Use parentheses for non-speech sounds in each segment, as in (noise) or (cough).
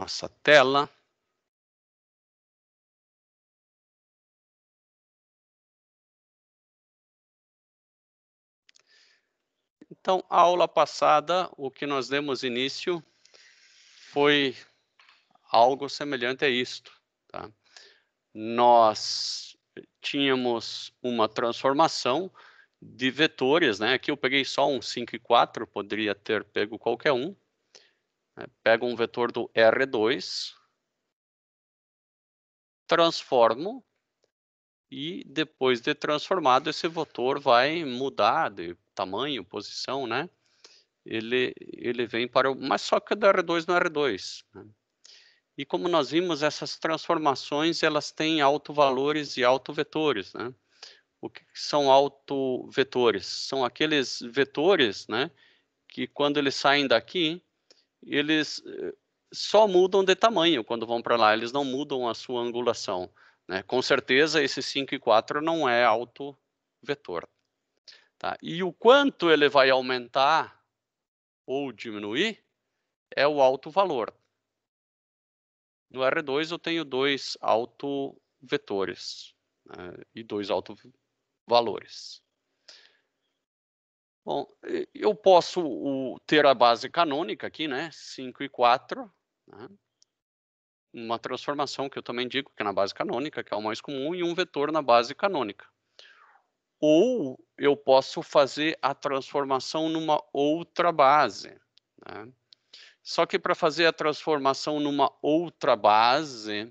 nossa tela. Então, a aula passada, o que nós demos início foi algo semelhante a isto. Tá? Nós tínhamos uma transformação de vetores, né? Aqui eu peguei só um 5 e 4, poderia ter pego qualquer um, é, pego um vetor do R2, transformo e depois de transformado esse vetor vai mudar de tamanho, posição, né? Ele, ele vem para o... Mas só que do R2 no R2. Né? E como nós vimos, essas transformações elas têm autovalores e autovetores, né? O que são autovetores? São aqueles vetores, né, que quando eles saem daqui, eles eh, só mudam de tamanho quando vão para lá, eles não mudam a sua angulação. Né? Com certeza, esse 5 e 4 não é alto Tá? E o quanto ele vai aumentar ou diminuir é o alto valor. No R2 eu tenho dois alto né? e dois alto valores. Bom, eh, eu posso o, ter a base canônica aqui, né? 5 e 4, né? uma transformação que eu também digo que é na base canônica, que é o mais comum, e um vetor na base canônica. Ou eu posso fazer a transformação numa outra base. Né? Só que para fazer a transformação numa outra base,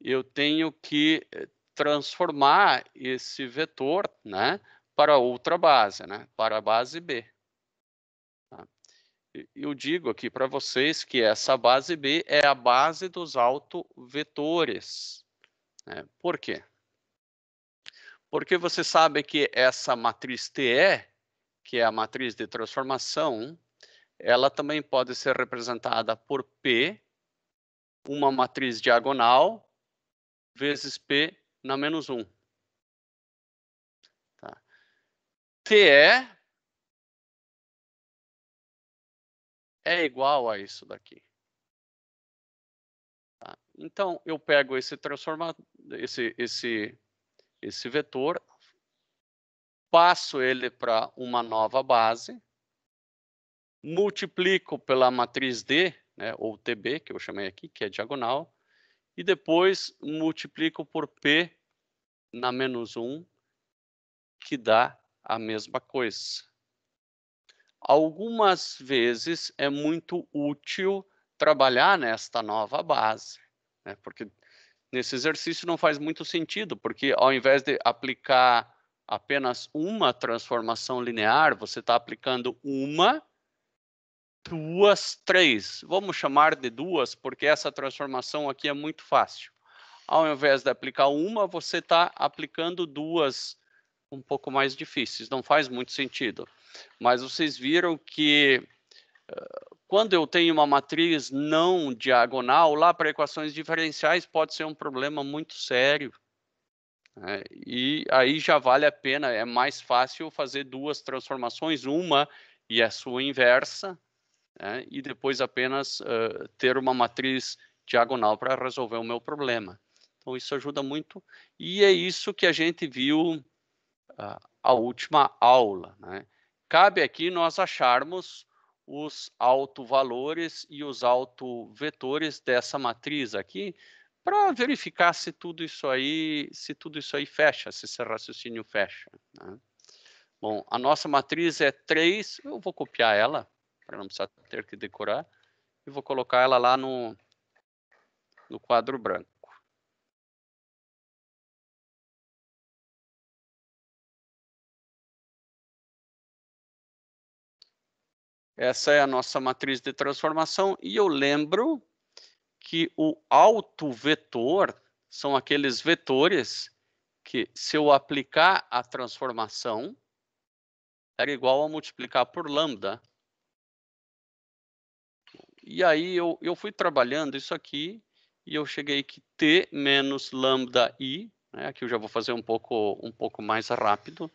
eu tenho que eh, transformar esse vetor, né? para outra base, né? para a base B. Tá? Eu digo aqui para vocês que essa base B é a base dos autovetores. Né? Por quê? Porque você sabe que essa matriz TE, que é a matriz de transformação, ela também pode ser representada por P, uma matriz diagonal, vezes P na menos 1. TE é, é igual a isso daqui. Tá? Então, eu pego esse transforma esse, esse, esse vetor, passo ele para uma nova base, multiplico pela matriz D, né, ou TB, que eu chamei aqui, que é diagonal, e depois multiplico por P na menos 1, que dá a mesma coisa. Algumas vezes é muito útil trabalhar nesta nova base, né? porque nesse exercício não faz muito sentido, porque ao invés de aplicar apenas uma transformação linear, você está aplicando uma, duas, três. Vamos chamar de duas, porque essa transformação aqui é muito fácil. Ao invés de aplicar uma, você está aplicando duas um pouco mais difíceis, não faz muito sentido. Mas vocês viram que eh, quando eu tenho uma matriz não diagonal, lá para equações diferenciais pode ser um problema muito sério. Né? E aí já vale a pena, é mais fácil fazer duas transformações, uma e a sua inversa, né? e depois apenas uh, ter uma matriz diagonal para resolver o meu problema. Então isso ajuda muito, e é isso que a gente viu a última aula. Né? Cabe aqui nós acharmos os autovalores e os autovetores dessa matriz aqui para verificar se tudo isso aí se tudo isso aí fecha, se esse raciocínio fecha. Né? Bom, a nossa matriz é 3, eu vou copiar ela, para não precisar ter que decorar, e vou colocar ela lá no, no quadro branco. Essa é a nossa matriz de transformação. E eu lembro que o autovetor são aqueles vetores que, se eu aplicar a transformação, era igual a multiplicar por lambda. E aí eu, eu fui trabalhando isso aqui e eu cheguei que t menos lambda i, né, aqui eu já vou fazer um pouco, um pouco mais rápido,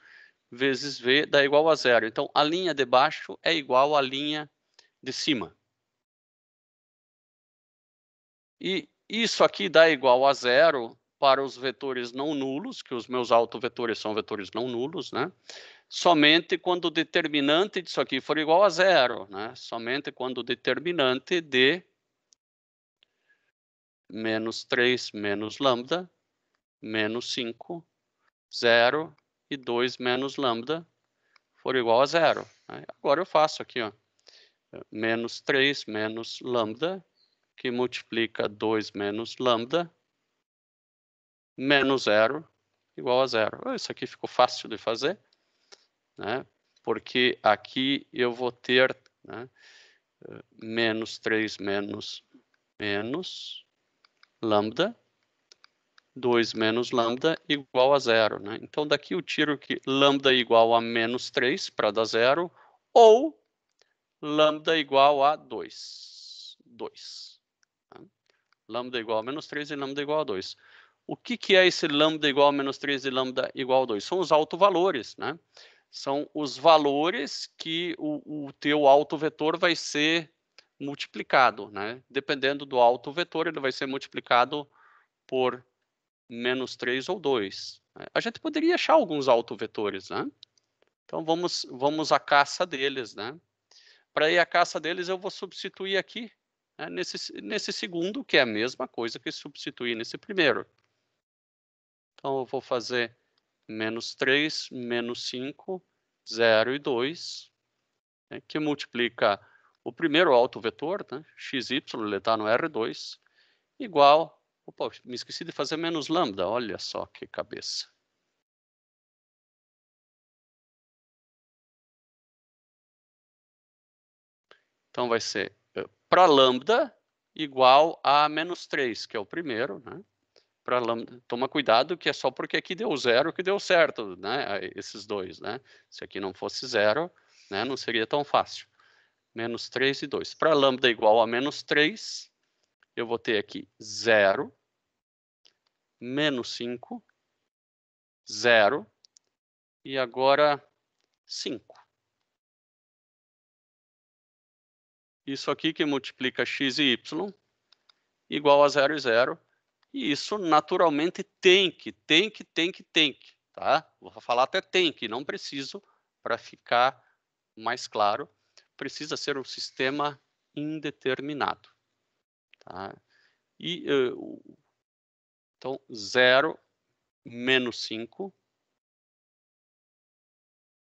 vezes V dá igual a zero. Então, a linha de baixo é igual à linha de cima. E isso aqui dá igual a zero para os vetores não nulos, que os meus autovetores são vetores não nulos, né? Somente quando o determinante disso aqui for igual a zero, né? Somente quando o determinante de menos 3 menos lambda menos 5, 0 e 2 menos lambda for igual a zero. Né? Agora eu faço aqui, ó, menos 3 menos lambda, que multiplica 2 menos lambda, menos zero, igual a zero. Isso aqui ficou fácil de fazer, né? porque aqui eu vou ter né, menos 3 menos menos lambda, 2 menos lambda igual a zero. Né? Então, daqui eu tiro que lambda igual a menos 3 para dar zero, ou lambda igual a 2. 2. Tá? Lambda igual a menos 3 e lambda igual a 2. O que, que é esse lambda igual a menos 3 e lambda igual a 2? São os autovalores, né? São os valores que o, o teu autovetor vai ser multiplicado, né? Dependendo do autovetor, ele vai ser multiplicado por menos 3 ou 2. A gente poderia achar alguns autovetores, né? Então vamos, vamos à caça deles, né? Para ir à caça deles, eu vou substituir aqui né, nesse, nesse segundo, que é a mesma coisa que substituir nesse primeiro. Então eu vou fazer menos 3, menos 5, 0 e 2, né, que multiplica o primeiro autovetor, né, xy, ele está no R2, igual Opa, me esqueci de fazer menos lambda, olha só que cabeça. Então vai ser eh, para lambda igual a menos 3, que é o primeiro, né? Para lambda, toma cuidado que é só porque aqui deu zero que deu certo, né? Esses dois, né? Se aqui não fosse zero, né? Não seria tão fácil. Menos 3 e 2. Para lambda igual a menos 3, eu vou ter aqui 0, menos 5, 0 e agora 5. Isso aqui que multiplica x e y igual a 0 e 0. E isso naturalmente tem que, tem que, tem que, tem que, tá? Vou falar até tem que, não preciso para ficar mais claro. Precisa ser um sistema indeterminado. Tá? E, eh, então, 0 menos 5.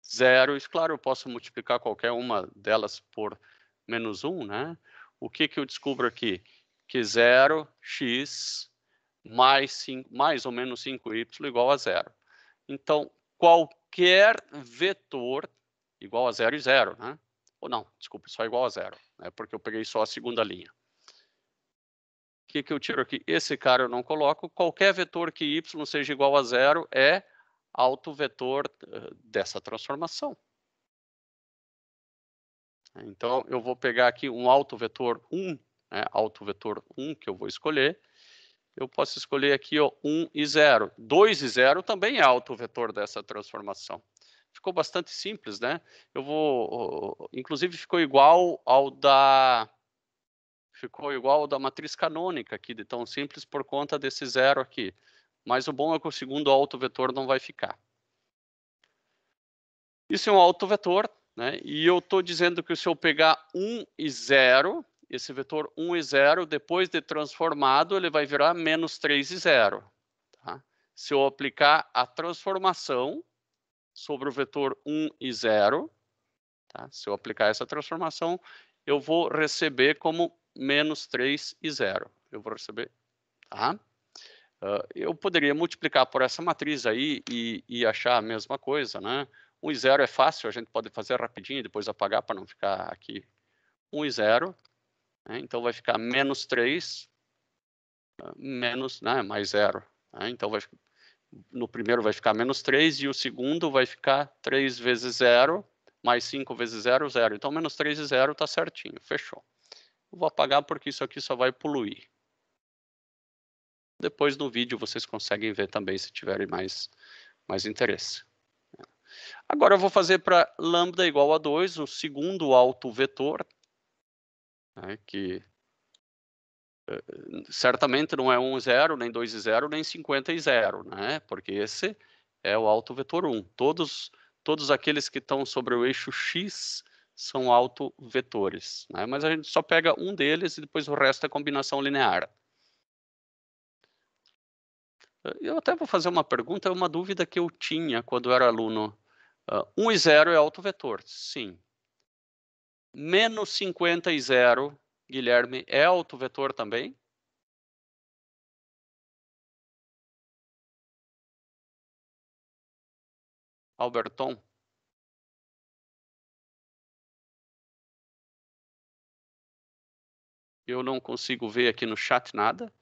0, isso, claro, eu posso multiplicar qualquer uma delas por menos 1, né? O que, que eu descubro aqui? Que 0x mais, 5, mais ou menos 5y igual a 0. Então, qualquer vetor igual a 0 e 0, né? Ou não, desculpa, só igual a 0, né? porque eu peguei só a segunda linha que, que eu tiro aqui? Esse cara eu não coloco. Qualquer vetor que y seja igual a zero é autovetor eh, dessa transformação. Então, eu vou pegar aqui um autovetor 1, né, autovetor 1 que eu vou escolher. Eu posso escolher aqui ó, 1 e 0. 2 e 0 também é autovetor dessa transformação. Ficou bastante simples, né? Eu vou, inclusive ficou igual ao da ficou igual ao da matriz canônica aqui, de tão simples por conta desse zero aqui. Mas o bom é que o segundo autovetor não vai ficar. Isso é um autovetor, né? E eu estou dizendo que se eu pegar 1 e 0, esse vetor 1 e 0, depois de transformado, ele vai virar menos 3 e 0. Tá? Se eu aplicar a transformação sobre o vetor 1 e 0, tá? se eu aplicar essa transformação, eu vou receber como menos 3 e 0. Eu vou receber, tá? Uh, eu poderia multiplicar por essa matriz aí e, e achar a mesma coisa, né? 1 e 0 é fácil, a gente pode fazer rapidinho e depois apagar para não ficar aqui 1 e 0. Né? Então vai ficar menos 3, ah, menos, né, mais 0. Né? Então vai, no primeiro vai ficar menos 3 e o segundo vai ficar 3 vezes 0, mais 5 vezes 0, 0. Então menos 3 e 0 está certinho, fechou vou apagar porque isso aqui só vai poluir. Depois no vídeo vocês conseguem ver também se tiverem mais, mais interesse. Agora eu vou fazer para lambda igual a 2, o segundo autovetor, né, que eh, certamente não é 1, 0, nem 2 e 0, nem 50 e 0, né? porque esse é o alto vetor 1. Todos, todos aqueles que estão sobre o eixo x são autovetores. Né? Mas a gente só pega um deles e depois o resto é combinação linear. Eu até vou fazer uma pergunta, é uma dúvida que eu tinha quando eu era aluno. Uh, ah, 1 e 0 é autovetor, sim. Menos 50 e 0, Guilherme, é autovetor também? Alberton? eu não consigo ver aqui no chat nada.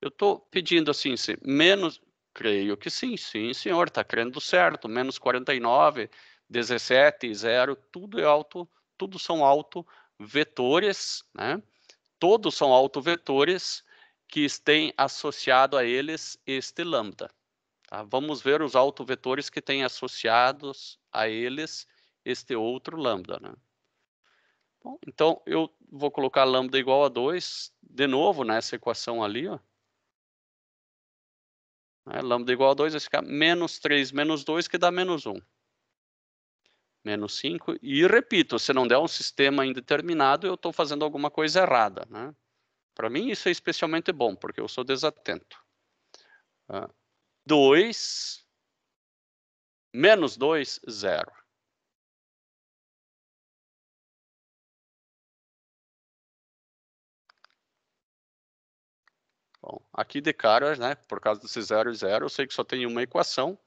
Eu estou pedindo assim, menos, creio que sim, sim, senhor, está crendo certo, menos 49, 17, 0, tudo é alto, tudo são alto vetores, né? Todos são alto vetores que têm associado a eles este lambda. Tá? Vamos ver os alto vetores que têm associados a eles este outro lambda, né? Bom, então eu vou colocar lambda igual a 2 de novo nessa equação ali, ó. É, lambda igual a 2 vai ficar menos 3 menos 2, que dá menos 1. Menos 5. E repito, se não der um sistema indeterminado, eu estou fazendo alguma coisa errada. Né? Para mim, isso é especialmente bom, porque eu sou desatento. 2 ah, menos 2, 0. Bom, aqui de cara, né, por causa desse zero e zero, eu sei que só tem uma equação.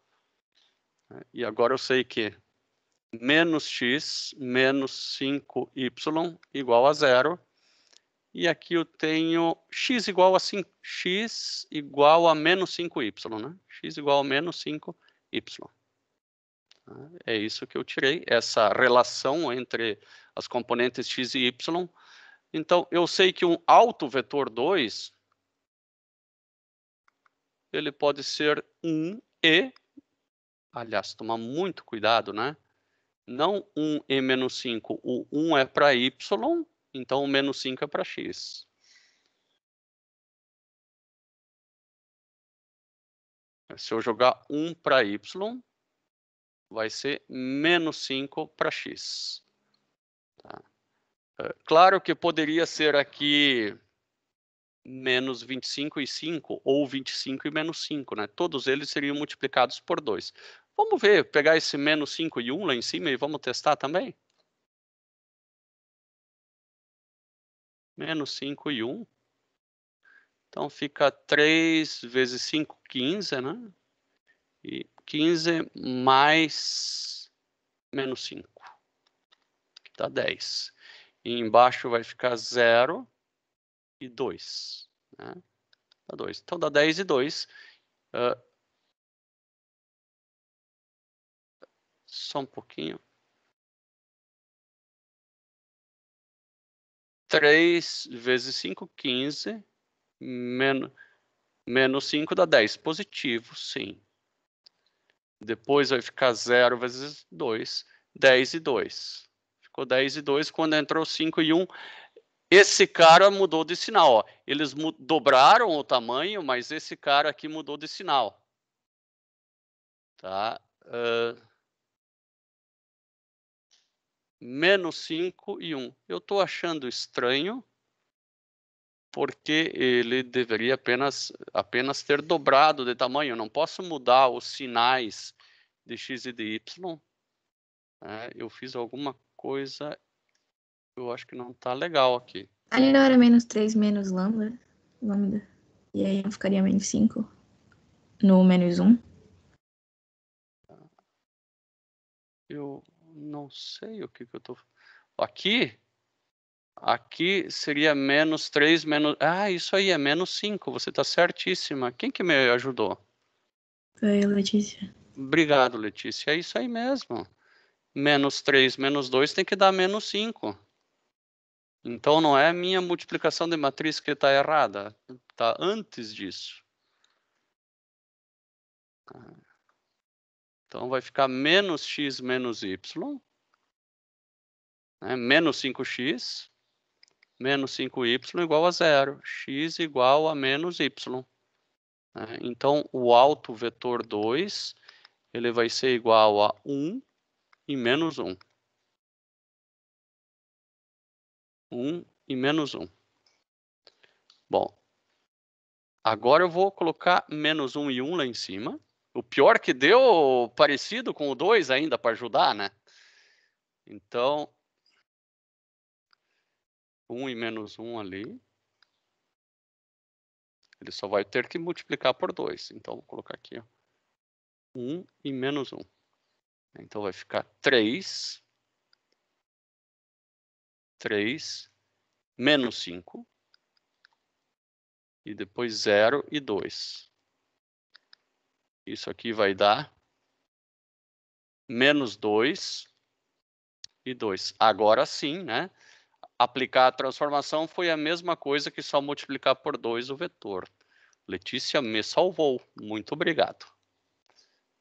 Né, e agora eu sei que menos x menos 5y igual a zero. E aqui eu tenho x igual a 5, x igual a menos 5y, né? x igual a menos 5y. Né. É isso que eu tirei, essa relação entre as componentes x e y. Então, eu sei que um alto vetor 2 ele pode ser um e, aliás, tomar muito cuidado, né? Não um e menos 5, o 1 é para y, então o menos 5 é para x. É, se eu jogar 1 para y, vai ser menos 5 para x. Tá? É, claro que poderia ser aqui menos 25 e 5, ou 25 e menos 5, né? Todos eles seriam multiplicados por 2. Vamos ver, pegar esse menos 5 e 1 lá em cima e vamos testar também? Menos 5 e 1. Então fica 3 vezes 5, 15, né? E 15 mais menos 5, que dá 10. E embaixo vai ficar 0 e 2. Né? Dá 2. Então dá 10 e 2. Uh, ah, só um pouquinho. 3 vezes 5, 15. Menos, menos 5 dá 10. Positivo, sim. Depois vai ficar 0 vezes 2, 10 e 2. Ficou 10 e 2. Quando entrou 5 e 1, esse cara mudou de sinal. Ó. Eles dobraram o tamanho, mas esse cara aqui mudou de sinal. Tá? Uh, menos 5 e 1. Um. Eu estou achando estranho, porque ele deveria apenas, apenas ter dobrado de tamanho. Eu não posso mudar os sinais de x e de y. Né? Eu fiz alguma coisa eu acho que não tá legal aqui. Ali não era menos 3 menos lambda. lambda. E aí eu ficaria menos 5 no menos 1. Eu não sei o que, que eu tô. Aqui? Aqui seria menos 3, menos. Ah, isso aí é menos 5. Você tá certíssima. Quem que me ajudou? Foi a Letícia. Obrigado, Letícia. É isso aí mesmo. Menos 3, menos 2 tem que dar menos 5. Então não é minha multiplicação de matriz que está errada, está antes disso. Então vai ficar menos x menos y, né? menos 5x, menos 5y igual a zero, x igual a menos y. Né? Então o alto vetor 2 ele vai ser igual a 1 e menos 1. 1 e menos 1. Bom, agora eu vou colocar menos 1 e 1 lá em cima. O pior que deu parecido com o 2 ainda para ajudar, né? Então, 1 e menos 1 ali. Ele só vai ter que multiplicar por 2. Então, vou colocar aqui ó, 1 e menos 1. Então, vai ficar 3 3, menos 5, e depois 0 e 2. Isso aqui vai dar menos 2 e 2. Agora sim, né? Aplicar a transformação foi a mesma coisa que só multiplicar por 2 o vetor. Letícia me salvou. Muito obrigado.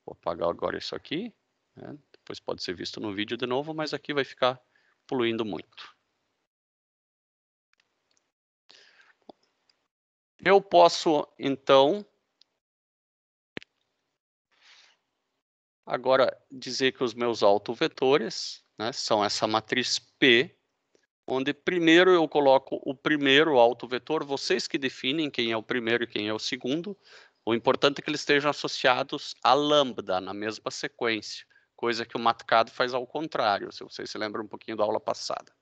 Vou apagar agora isso aqui. Né? Depois pode ser visto no vídeo de novo, mas aqui vai ficar poluindo muito. Eu posso, então, agora dizer que os meus autovetores né, são essa matriz P, onde primeiro eu coloco o primeiro autovetor, vocês que definem quem é o primeiro e quem é o segundo. O importante é que eles estejam associados a lambda, na mesma sequência, coisa que o Matcado faz ao contrário, se vocês se lembram um pouquinho da aula passada.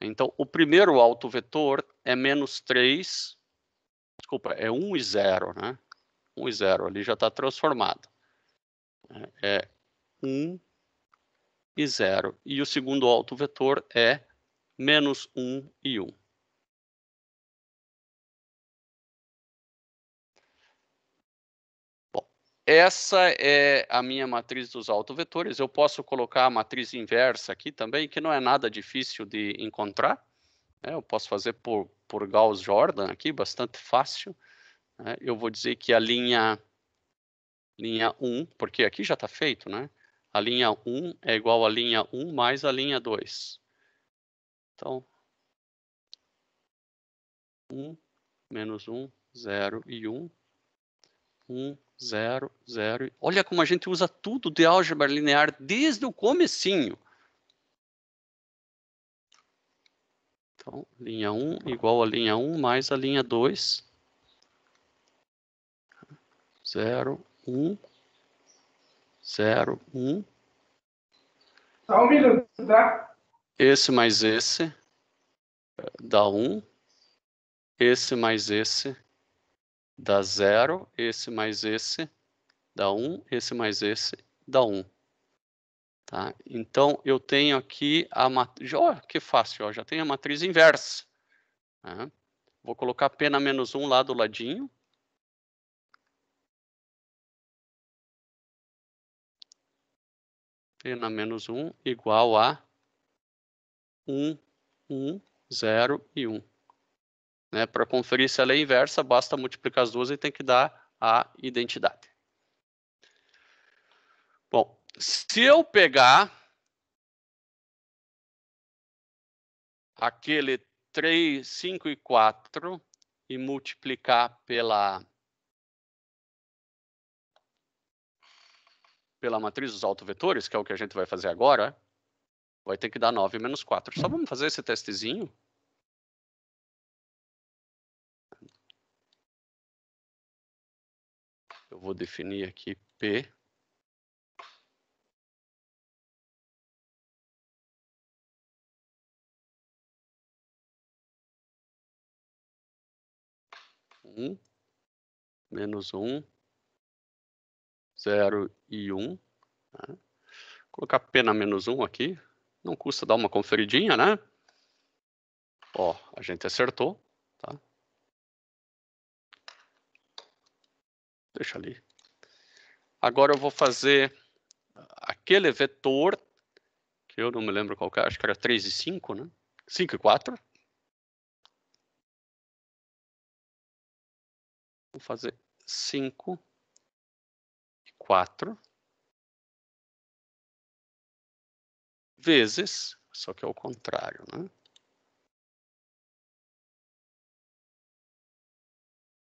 Então, o primeiro autovetor é menos 3 desculpa, é 1 e 0, né? 1 e 0, ali já está transformado. Né? É 1 e 0. E o segundo autovetor é menos 1 e 1. Bom, essa é a minha matriz dos autovetores. Eu posso colocar a matriz inversa aqui também, que não é nada difícil de encontrar. É, eu posso fazer por, por Gauss Jordan aqui, bastante fácil. É, eu vou dizer que a linha, linha 1, porque aqui já está feito, né? A linha 1 é igual a linha 1 mais a linha 2. Então, 1, menos 1, 0 e 1. 1, 0, 0. Olha como a gente usa tudo de álgebra linear desde o comecinho. Então, linha 1 igual a linha 1 mais a linha 2. 0, 1, 0, 1. Só um minuto, tá, tá? Esse mais esse eh, dá 1. Esse mais esse dá 0. Esse mais esse dá 1. Esse mais esse dá 1. Tá? Então, eu tenho aqui a matriz. Oh, que fácil, ó, já tem a matriz inversa. Né? Vou colocar pena menos 1 lá do ladinho. Pena menos 1 igual a 1, 1, 0 e 1. Né? Para conferir se ela é inversa, basta multiplicar as duas e tem que dar a identidade. Se eu pegar aquele 3, 5 e 4 e multiplicar pela pela matriz dos autovetores, que é o que a gente vai fazer agora, vai ter que dar 9 menos 4. Só vamos fazer esse testezinho. Eu vou definir aqui P 1, menos 1, 0 e 1. Né? Tá? Colocar P na menos 1 aqui, não custa dar uma conferidinha, né? Ó, a gente acertou, tá? Deixa ali. Agora eu vou fazer aquele vetor, que eu não me lembro qual que é, acho que era 3 e 5, né? 5 e 4. Vou fazer 5 e 4 vezes, só que é o contrário, né?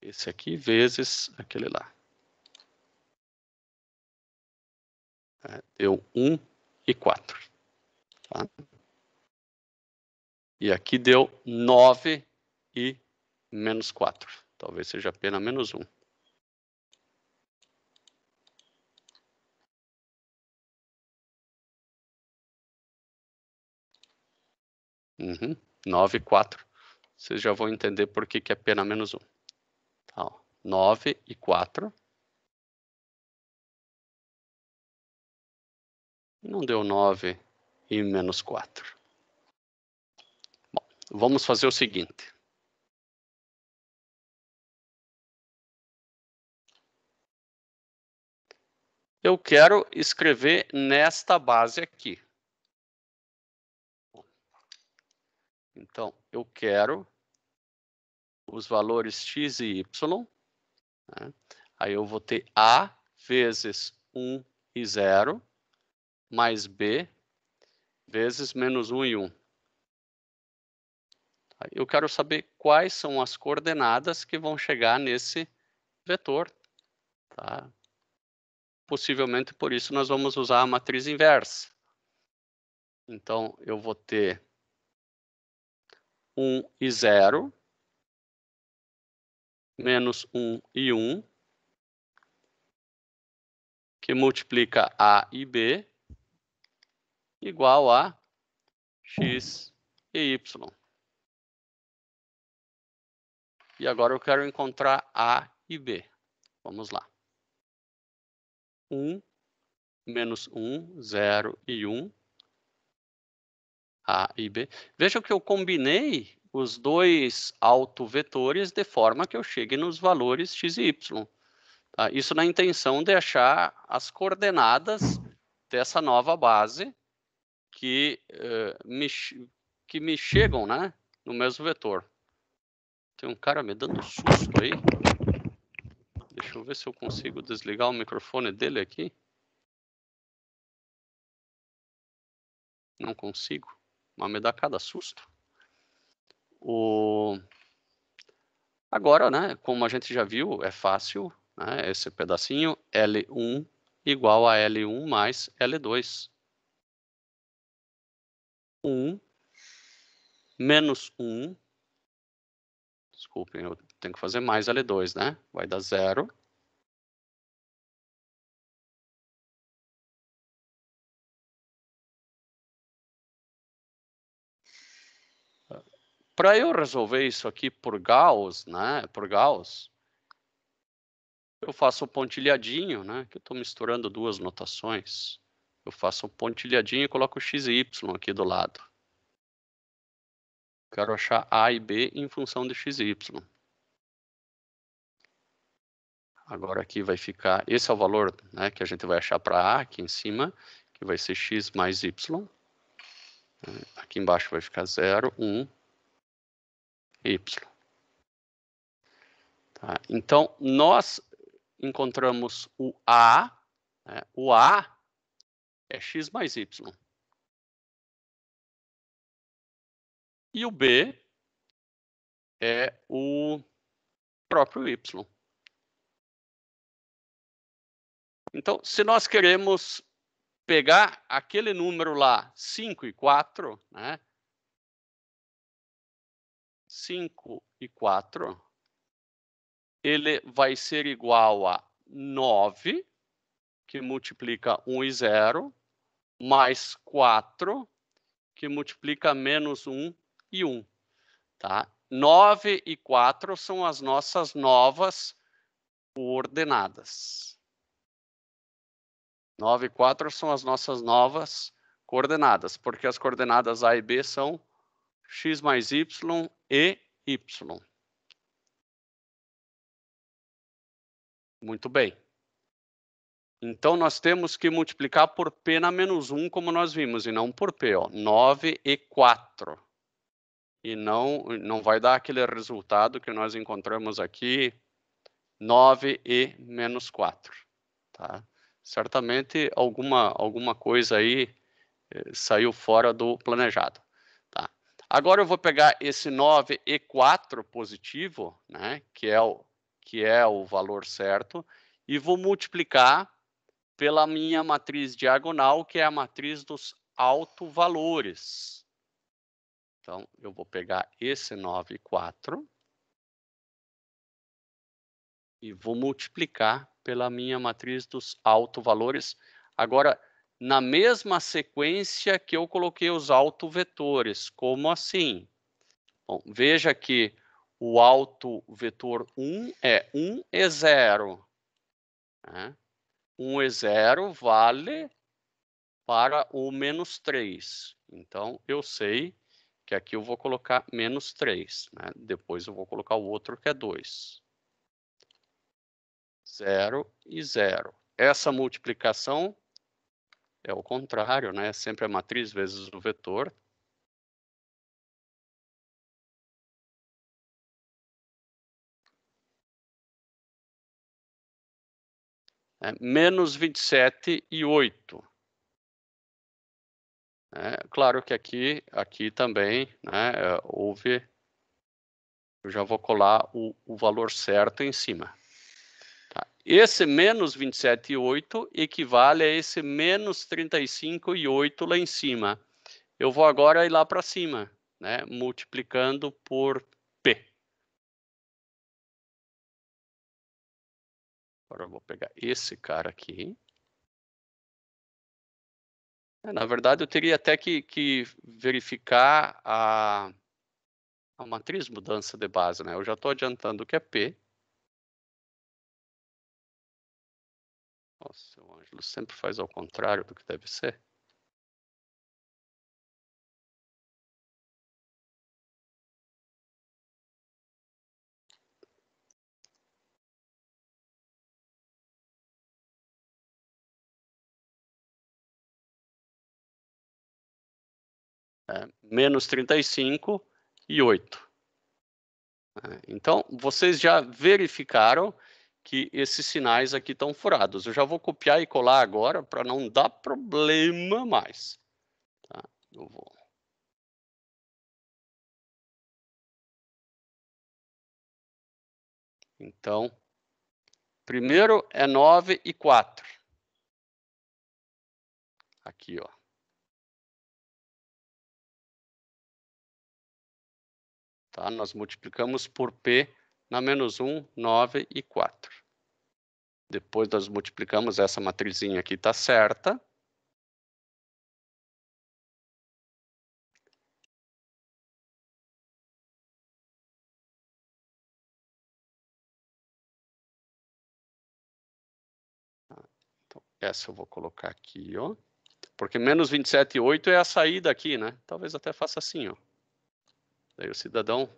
Esse aqui vezes aquele lá. É, deu 1 um e 4. Tá? E aqui deu 9 e menos 4. Talvez seja pena menos um. Uhum. 9 e 4. Vocês já vão entender por que, que é pena menos 1. Tá, ó. 9 e 4. Não deu 9 e menos 4. Bom, vamos fazer o seguinte. eu quero escrever nesta base aqui. Então, eu quero os valores x e y. Né? Aí eu vou ter A vezes 1 e 0, mais B vezes menos 1 e 1. Eu quero saber quais são as coordenadas que vão chegar nesse vetor. Tá? possivelmente por isso nós vamos usar a matriz inversa. Então, eu vou ter 1 e 0, menos 1 e 1, que multiplica A e B, igual a x e y. E agora eu quero encontrar A e B. Vamos lá. 1, menos 1, 0 e 1. A e B. Vejam que eu combinei os dois autovetores de forma que eu chegue nos valores x e y. Tá? Isso na intenção de achar as coordenadas dessa nova base que, uh, me, que me chegam né, no mesmo vetor. Tem um cara me dando susto aí. Deixa eu ver se eu consigo desligar o microfone dele aqui. Não consigo, mas me dá cada susto. O... Agora, né, como a gente já viu, é fácil, né, esse pedacinho, L1 igual a L1 mais L2. 1 menos 1, desculpem, eu tem que fazer mais L2, né? Vai dar zero. Para eu resolver isso aqui por Gauss, né? Por Gauss, eu faço o pontilhadinho, né? Que eu estou misturando duas notações. Eu faço o um pontilhadinho e coloco o x e y aqui do lado. Quero achar a e b em função de x e y. Agora aqui vai ficar, esse é o valor né, que a gente vai achar para A aqui em cima, que vai ser x mais y. É, aqui embaixo vai ficar 0, 1, y. Tá? Então, nós encontramos o A, né? o A é x mais y. E o B é o próprio y. Então, se nós queremos pegar aquele número lá, 5 e 4, né? 5 e 4, ele vai ser igual a 9, que multiplica 1 e 0, mais 4, que multiplica menos 1 e 1. Tá? 9 e 4 são as nossas novas coordenadas. 9 e 4 são as nossas novas coordenadas, porque as coordenadas A e B são x mais y e y. Muito bem. Então, nós temos que multiplicar por p na menos 1, como nós vimos, e não por p. Ó. 9 e 4. E não, não vai dar aquele resultado que nós encontramos aqui, 9 e menos 4. Tá? certamente alguma, alguma coisa aí eh, saiu fora do planejado. Tá? Agora eu vou pegar esse 9 e 4 positivo, né, que, é o, que é o valor certo, e vou multiplicar pela minha matriz diagonal, que é a matriz dos alto valores. Então, eu vou pegar esse 9 e 4 e vou multiplicar pela minha matriz dos alto valores. Agora, na mesma sequência que eu coloquei os alto vetores, como assim? Bom, veja que o alto vetor 1 é 1 e 0. Né? 1 e 0 vale para o menos 3. Então, eu sei que aqui eu vou colocar menos 3. Né? Depois eu vou colocar o outro que é 2. 0 e 0. Essa multiplicação é o contrário, né? É sempre a matriz vezes o vetor. É, menos 27 e 8. É, claro que aqui, aqui também né, é, houve. Eu já vou colar o, o valor certo em cima. Esse menos 27,8 equivale a esse menos 35,8 lá em cima. Eu vou agora ir lá para cima, né? multiplicando por P. Agora eu vou pegar esse cara aqui. É, na verdade, eu teria até que, que verificar a, a matriz mudança de base. Né? Eu já estou adiantando o que é P. Nossa, o Ângelo sempre faz ao contrário do que deve ser. É, menos 35 e 8. É, então, vocês já verificaram que esses sinais aqui estão furados. Eu já vou copiar e colar agora para não dar problema mais. Tá? Eu vou. Então, primeiro é 9 e 4. Aqui, ó. Tá? Nós multiplicamos por P na menos 1, 9 e 4. Depois nós multiplicamos essa matrizinha aqui, está certa. Então, essa eu vou colocar aqui, ó. Porque menos 27,8 é a saída aqui, né? Talvez até faça assim, ó. Daí o cidadão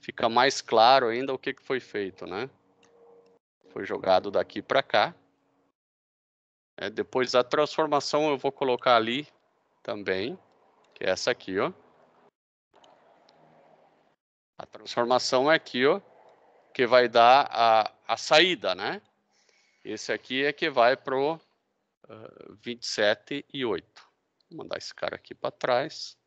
fica mais claro ainda o que, que foi feito, né? Foi jogado daqui para cá. É, depois a transformação eu vou colocar ali também, que é essa aqui, ó. A transformação é aqui, ó, que vai dar a, a saída, né? Esse aqui é que vai pro uh, eh, 27 e 8. Vou mandar esse cara aqui para trás.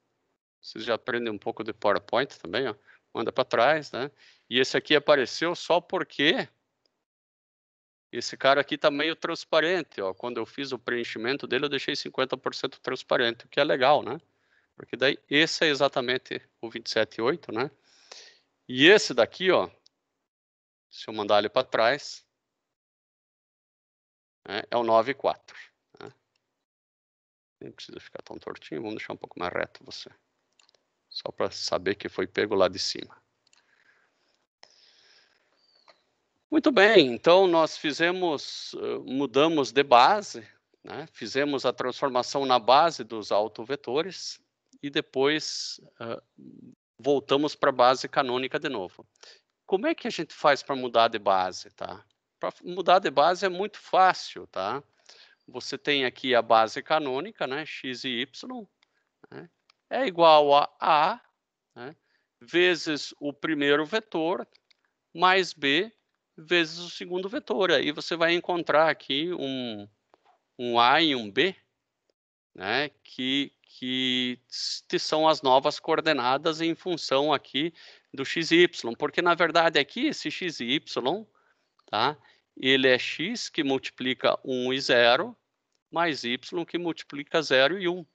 Vocês já aprendem um pouco de PowerPoint também, ó manda para trás, né? E esse aqui apareceu só porque esse cara aqui está meio transparente, ó. Quando eu fiz o preenchimento dele, eu deixei 50% transparente, o que é legal, né? Porque daí esse é exatamente o 278, né? E esse daqui, ó, se eu mandar ele para trás, né, é o 94. Não né? precisa ficar tão tortinho, vamos deixar um pouco mais reto você. Só para saber que foi pego lá de cima. Muito bem, então nós fizemos, eh, mudamos de base, né? fizemos a transformação na base dos autovetores e depois uh, voltamos para a base canônica de novo. Como é que a gente faz para mudar de base, tá? Para mudar de base é muito fácil, tá? Você tem aqui a base canônica, né, x e y, né? é igual a A né, vezes o primeiro vetor mais B vezes o segundo vetor. Aí você vai encontrar aqui um, um A e um B, né, que, que são as novas coordenadas em função aqui do XY, porque na verdade aqui esse XY, tá, ele é X que multiplica 1 e 0, mais Y que multiplica 0 e 1.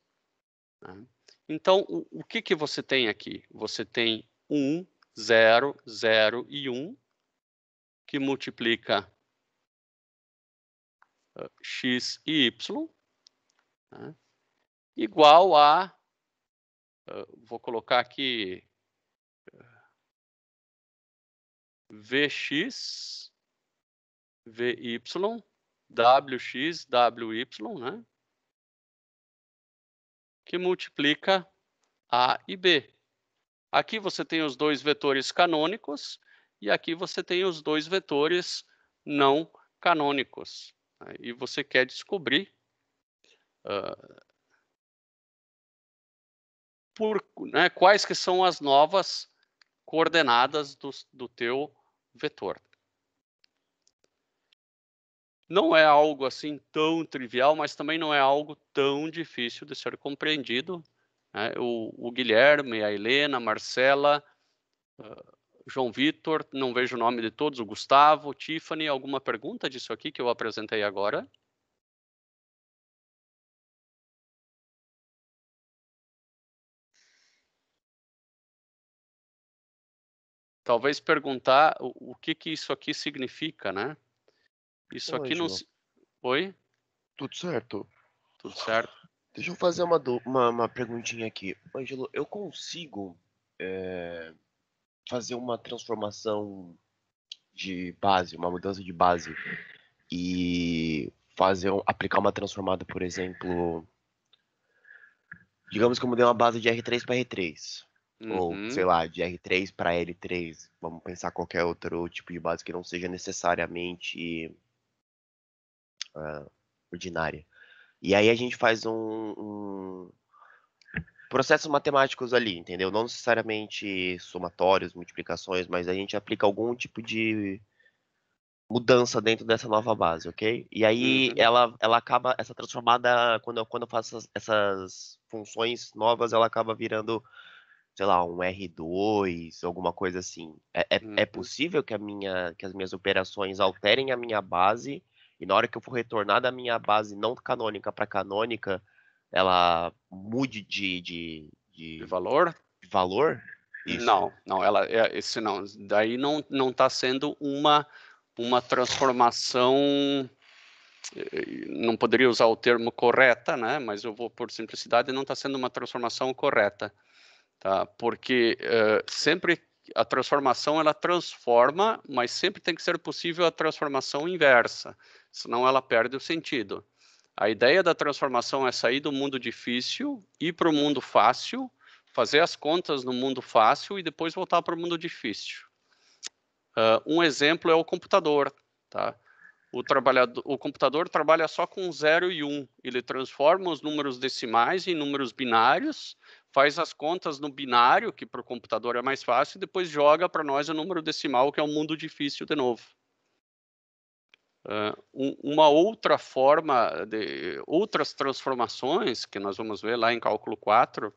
Né? Então, o, o que, que você tem aqui? Você tem 1, 0, 0 e 1, que multiplica uh, x e y, né? igual a, uh, vou colocar aqui, ah, vx, vy, wx, wy, né? que multiplica A e B. Aqui você tem os dois vetores canônicos e aqui você tem os dois vetores não canônicos. E você quer descobrir uh, por, né, quais que são as novas coordenadas do, do teu vetor. Não é algo assim tão trivial, mas também não é algo tão difícil de ser compreendido. Né? O, o, Guilherme, a Helena, a Marcela, uh, João Vitor, não vejo o nome de todos, o Gustavo, Tiffany, alguma pergunta disso aqui que eu apresentei agora? talvez perguntar o, o, que que isso aqui significa, né? Isso Oi, aqui não se. Oi? Tudo certo? Tudo certo. Deixa eu fazer uma, uma, uma perguntinha aqui. Ângelo, eu consigo é... fazer uma transformação de base, uma mudança de base e fazer um... aplicar uma transformada, por exemplo. Digamos que eu mudei uma base de R3 para R3. Uhum. Ou, sei lá, de R3 para L3. Vamos pensar qualquer outro tipo de base que não seja necessariamente uh, ordinária. E aí a gente faz um, um, processos matemáticos ali, entendeu? Não necessariamente somatórios, multiplicações, mas a gente aplica algum tipo de mudança dentro dessa nova base, ok? E aí uhum. ela, ela acaba essa transformada quando eu, quando eu faço essas, funções novas, ela acaba virando sei lá, um R2, alguma coisa assim. É, é, é, uhum. possível que, a minha, que as minhas operações alterem a minha base e na hora que eu for retornar da minha base não canônica para canônica, ela mude de, de, de, de valor? De valor? Isso. Não, não, ela é esse não. Daí não não está sendo uma uma transformação eh, não poderia usar o termo correta, né? Mas eu vou por simplicidade, não está sendo uma transformação correta, tá? Porque uh, sempre a transformação ela transforma, mas sempre tem que ser possível a transformação inversa senão ela perde o sentido. A ideia da transformação é sair do mundo difícil, ir para o mundo fácil, fazer as contas no mundo fácil e depois voltar para o mundo difícil. Uh, um exemplo é o computador. Tá? O, trabalhador, o computador trabalha só com 0 e 1. Um. Ele transforma os números decimais em números binários, faz as contas no binário, que para o computador é mais fácil, e depois joga para nós o número decimal, que é um mundo difícil de novo. Uh, uma outra forma, de outras transformações que nós vamos ver lá em cálculo 4,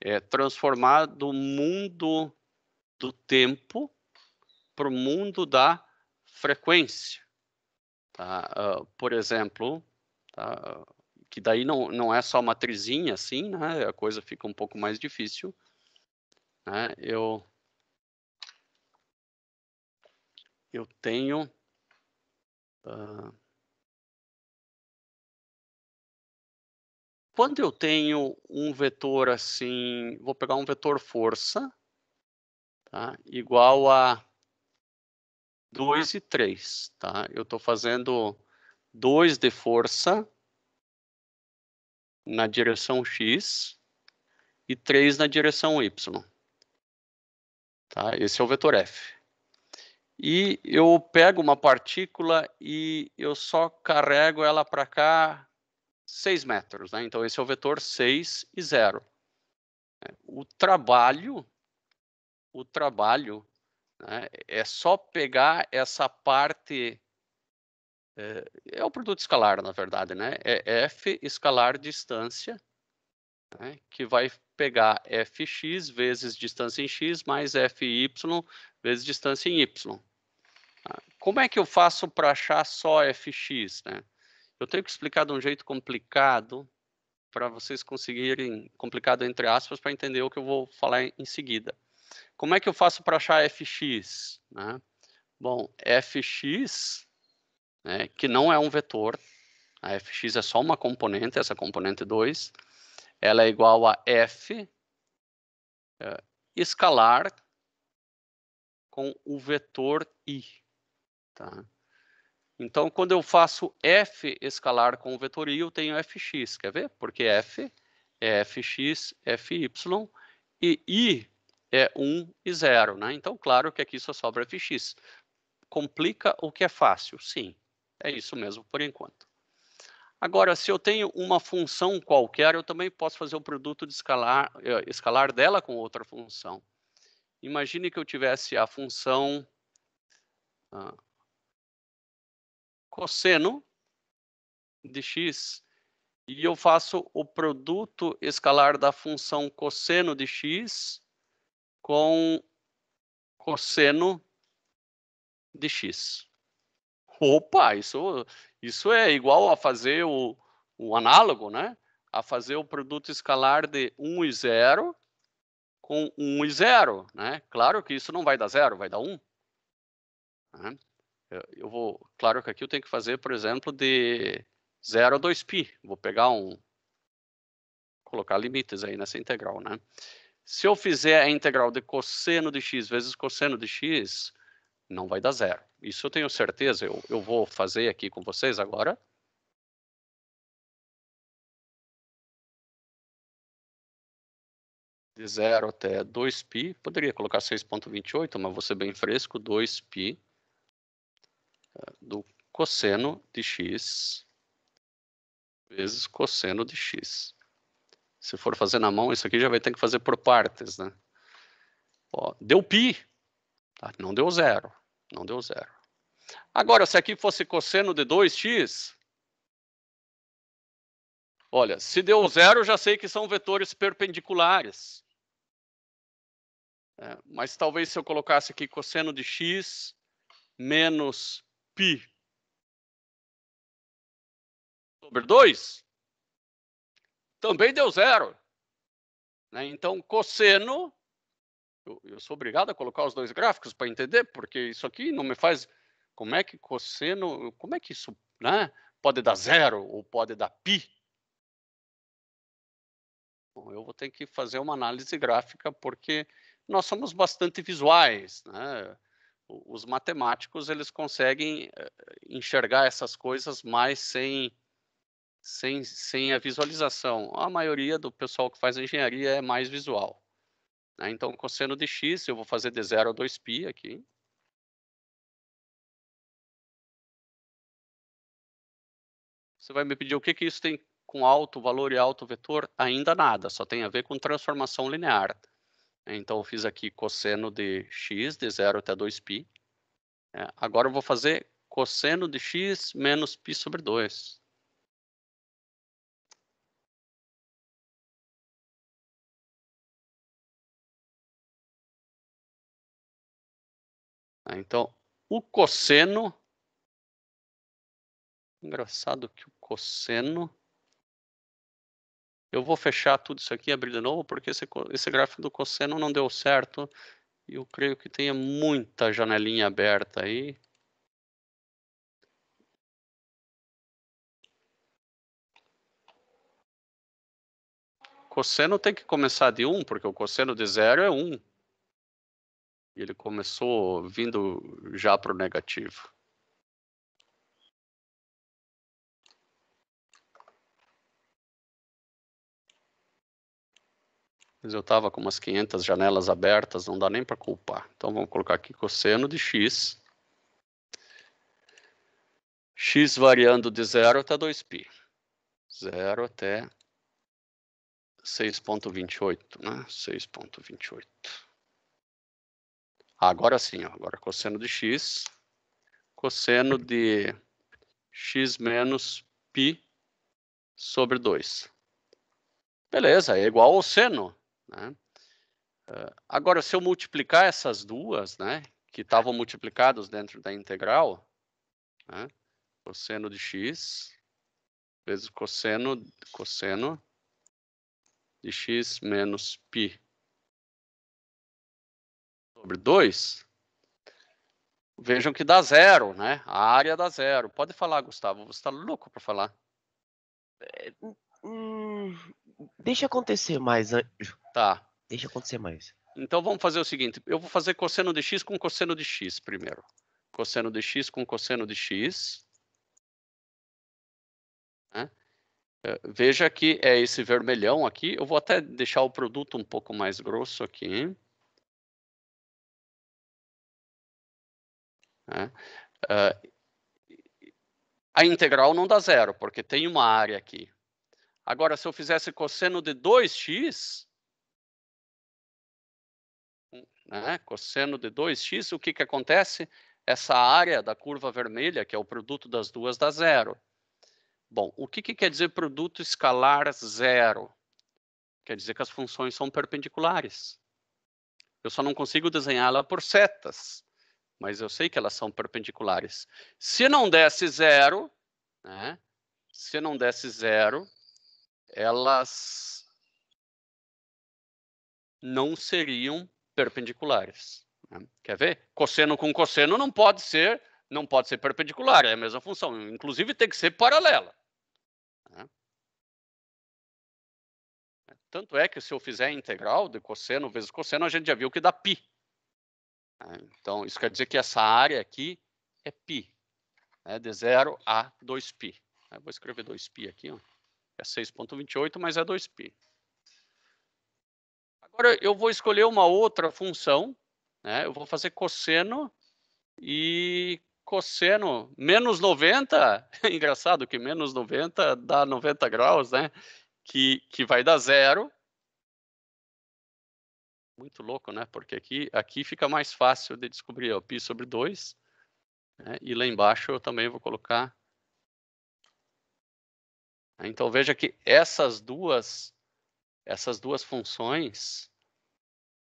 é transformar do mundo do tempo para o mundo da frequência. Tá? Uh, por exemplo, tá? que daí não, não é só matrizinha assim, né? a coisa fica um pouco mais difícil. Né? Eu, eu tenho ah. Quando eu tenho um vetor assim, vou pegar um vetor força, tá? igual a 2 e 3. Tá? Eu estou fazendo 2 de força na direção x e 3 na direção y. Tá? Esse é o vetor f e eu pego uma partícula e eu só carrego ela para cá 6 metros. Né? Então, esse é o vetor 6 e 0. O trabalho, o trabalho né, é só pegar essa parte. É, é, o produto escalar, na verdade, né? É F escalar distância, né, que vai pegar fx vezes distância em x mais fy vezes distância em y. Ah, como é que eu faço para achar só fx? Né? Eu tenho que explicar de um jeito complicado para vocês conseguirem, complicado entre aspas, para entender o que eu vou falar em seguida. Como é que eu faço para achar fx? Né? Bom, fx, né, que não é um vetor, a fx é só uma componente, essa componente 2, ela é igual a f é, escalar com o vetor i. Tá? Então, quando eu faço f escalar com o vetor i, eu tenho fx, quer ver? Porque f é fx, fy, e i é 1 e 0, né? Então, claro que aqui só sobra fx. Complica o que é fácil? Sim, é isso mesmo por enquanto. Agora, se eu tenho uma função qualquer, eu também posso fazer o produto de escalar, eh, escalar dela com outra função. Imagine que eu tivesse a função ah, cosseno de x e eu faço o produto escalar da função cosseno de x com cosseno de x. Opa, isso, isso é igual a fazer o, o análogo, né? A fazer o produto escalar de 1 e 0 com 1 e 0. Né? Claro que isso não vai dar 0, vai dar 1. Né? Eu vou, claro que aqui eu tenho que fazer, por exemplo, de 0 a 2π. Vou pegar um, colocar limites aí nessa integral, né? Se eu fizer a integral de cosseno de x vezes cosseno de x, não vai dar 0. Isso eu tenho certeza, eu, eu vou fazer aqui com vocês agora. de 0 até 2π, poderia colocar 6.28, mas vou ser bem fresco, 2π eh, do cosseno de x vezes cosseno de x. Se for fazer na mão, isso aqui já vai ter que fazer por partes, né? Ó, deu π, tá? não deu zero, não deu zero. Agora, se aqui fosse cosseno de 2x, olha, se deu zero, eu já sei que são vetores perpendiculares. É, mas talvez se eu colocasse aqui cosseno de x menos π sobre 2, também deu zero. Né? Então, cosseno, eu, eu, sou obrigado a colocar os dois gráficos para entender, porque isso aqui não me faz... Como é que cosseno, como é que isso né, pode dar zero ou pode dar π? Bom, eu vou ter que fazer uma análise gráfica, porque nós somos bastante visuais, né? Os matemáticos eles conseguem eh, enxergar essas coisas mais sem sem, sem a visualização. A maioria do pessoal que faz engenharia é mais visual. Né? Então, cosseno de x, eu vou fazer de 0 a 2π aqui. Você vai me pedir o que, que isso tem com alto valor e alto vetor? Ainda nada, só tem a ver com transformação linear. Então eu fiz aqui cosseno de x de 0 até 2π. É, agora eu vou fazer cosseno de x menos π sobre 2. Tá, então, o cosseno... Engraçado que o cosseno eu vou fechar tudo isso aqui e abrir de novo, porque esse, esse gráfico do cosseno não deu certo. E eu creio que tenha muita janelinha aberta aí. Cosseno tem que começar de 1, porque o cosseno de zero é 1. E ele começou vindo já para o negativo. mas eu estava com umas 500 janelas abertas, não dá nem para culpar. Então vamos colocar aqui cosseno de x. x variando de 0 até 2π. 0 até 6.28, né? 6.28. Agora sim, agora cosseno de x, cosseno de x menos π sobre 2. Beleza, é igual ao seno. Né? Ah, agora, se eu multiplicar essas duas, né, que estavam multiplicadas dentro da integral, né, cosseno de x vezes cosseno, cosseno de x menos π sobre 2, vejam que dá zero, né? A área dá zero. Pode falar, Gustavo, você está louco para falar. É, hum, Deixa acontecer mais. Tá. Deixa acontecer mais. Então vamos fazer o seguinte: eu vou fazer cosseno de x com cosseno de x primeiro. Cosseno de x com cosseno de x. Né? É, veja que é esse vermelhão aqui. Eu vou até deixar o produto um pouco mais grosso aqui. Né? Uh, a integral não dá zero, porque tem uma área aqui. Agora, se eu fizesse cosseno de 2x, né, cosseno de 2x, o que, que acontece? Essa área da curva vermelha, que é o produto das duas, dá zero. Bom, o que, que quer dizer produto escalar zero? Quer dizer que as funções são perpendiculares. Eu só não consigo desenhá-la por setas, mas eu sei que elas são perpendiculares. Se não desse zero, né, se não desse zero, elas não seriam perpendiculares. Né? Quer ver? Cosseno com cosseno não pode ser, não pode ser perpendicular, é a mesma função. Inclusive tem que ser paralela. Né? Tanto é que se eu fizer a integral de cosseno vezes cosseno, a gente já viu que dá π. Né? Então, isso quer dizer que essa área aqui é π, né? de 0 a 2π. Eu né? vou escrever 2π aqui, ó. É 6,28, mas é 2π. Agora eu vou escolher uma outra função, né? Eu vou fazer cosseno e cosseno menos 90, (laughs) engraçado que menos 90 dá 90 graus, né? Que, que vai dar zero. Muito louco, né? Porque aqui, aqui fica mais fácil de descobrir, ó, π sobre 2. Né? E lá embaixo eu também vou colocar né? Então veja que essas duas essas duas funções,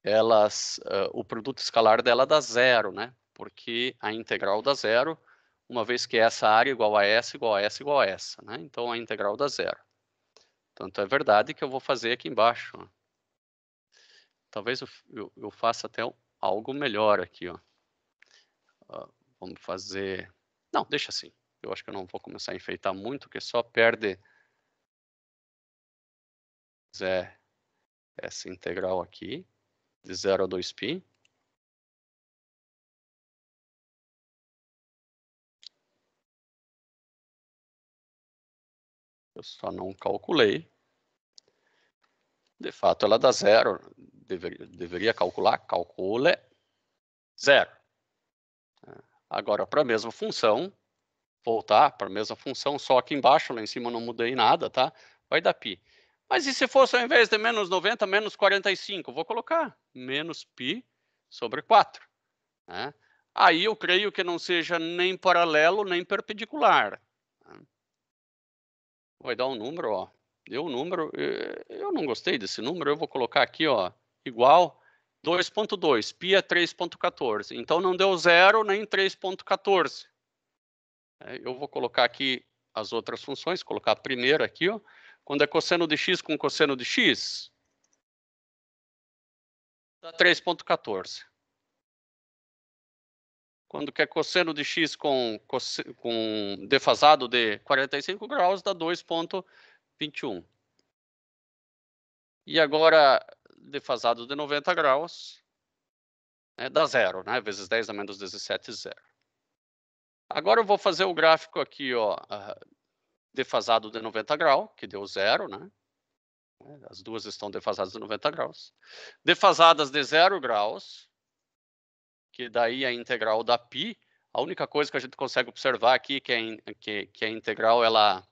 elas uh, o produto escalar dela dá zero, né? Porque a integral dá zero, uma vez que essa área é igual a essa, igual a essa, igual a essa, né? Então a integral dá zero. Tanto é verdade que eu vou fazer aqui embaixo. Ó. Talvez eu, eu, eu, faça até algo melhor aqui. Ó. vamos fazer... Não, deixa assim. Eu acho que eu não vou começar a enfeitar muito, porque é só perde é essa integral aqui, de 0 a 2π. Eu só não calculei. De fato, ela dá zero. Deveria, deveria calcular, calcule zero. Agora, para a mesma função, voltar para a mesma função, só aqui embaixo, lá em cima não mudei nada, tá? Vai dar π. Mas e se fosse ao invés de menos 90, menos 45? Vou colocar menos π sobre 4. Né? Aí eu creio que não seja nem paralelo, nem perpendicular. Né? Vai dar um número, ó. Deu um número, eu não gostei desse número, eu vou colocar aqui, ó, igual 2.2, π é 3.14. Então não deu zero nem 3.14. É, eu vou colocar aqui as outras funções, colocar a primeira aqui, ó quando é cosseno de x com cosseno de x, dá 3.14. Quando que é cosseno de x com, com defasado de 45 graus, dá 2.21. E agora, defasado de 90 graus, né, dá zero, né? Vezes 10 a menos 17, zero. Agora eu vou fazer o gráfico aqui, ó, ah, defasado de 90 graus, que deu zero, né? É, as duas estão defasadas de 90 graus. Defasadas de zero graus, que daí a é integral da π, a única coisa que a gente consegue observar aqui que é que, que a é integral ela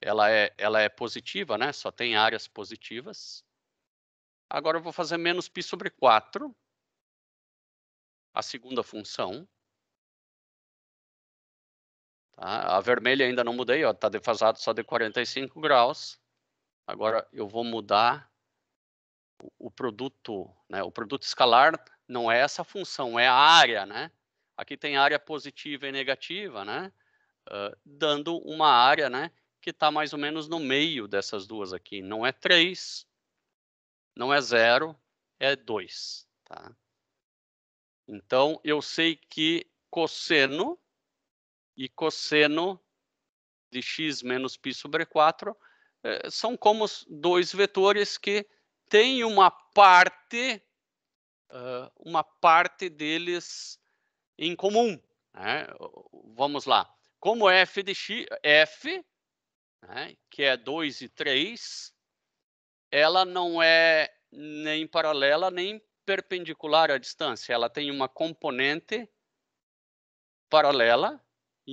ela é ela é positiva, né? Só tem áreas positivas. Agora eu vou fazer menos π sobre 4, a segunda função, a vermelha ainda não mudei, está defasado só de 45 graus. Agora eu vou mudar o produto, né? O produto escalar não é essa função, é a área, né? Aqui tem área positiva e negativa, né? Uh, dando uma área, né? Que está mais ou menos no meio dessas duas aqui. Não é 3, não é 0, é 2, tá? Então, eu sei que cosseno e cosseno de x menos π sobre 4 eh, são como dois vetores que têm uma parte, uh, uma parte deles em comum. Né? Vamos lá. Como f de x, f, né, que é 2 e 3, ela não é nem paralela nem perpendicular à distância. Ela tem uma componente paralela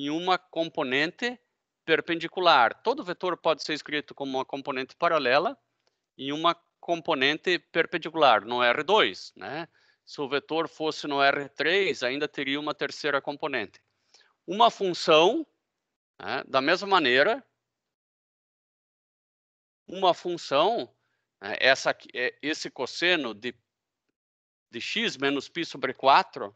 em uma componente perpendicular. Todo vetor pode ser escrito como uma componente paralela em uma componente perpendicular, no R2. Né? Se o vetor fosse no R3, ainda teria uma terceira componente. Uma função, né? da mesma maneira, uma função, né? essa, é, esse cosseno de, de x menos π sobre 4,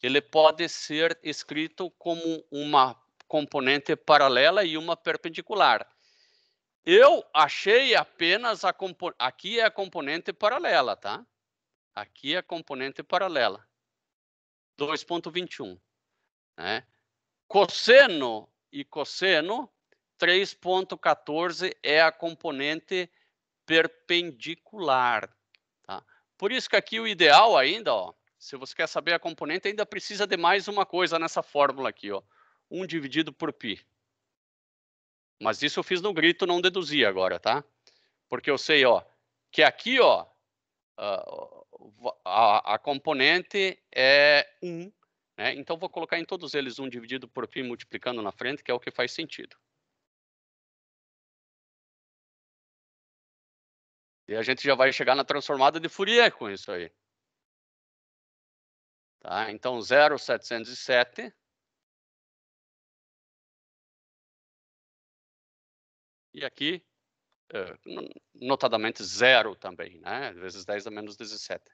ele pode ser escrito como uma componente paralela e uma perpendicular. Eu achei apenas a componente... aqui é a componente paralela, tá? Aqui é a componente paralela. 2.21, né? Cosseno e cosseno 3.14 é a componente perpendicular, tá? Por isso que aqui o ideal ainda, ó, se você quer saber a componente, ainda precisa de mais uma coisa nessa fórmula aqui, ó. 1 dividido por π. Mas isso eu fiz no grito, não deduzi agora, tá? Porque eu sei, ó, que aqui, ó, ah, a, a componente é 1, né? Então vou colocar em todos eles 1 dividido por π multiplicando na frente, que é o que faz sentido. E a gente já vai chegar na transformada de Fourier com isso aí. Tá? Então, 0,707 e aqui, eh, notadamente, zero também, né? vezes 10 a menos 17.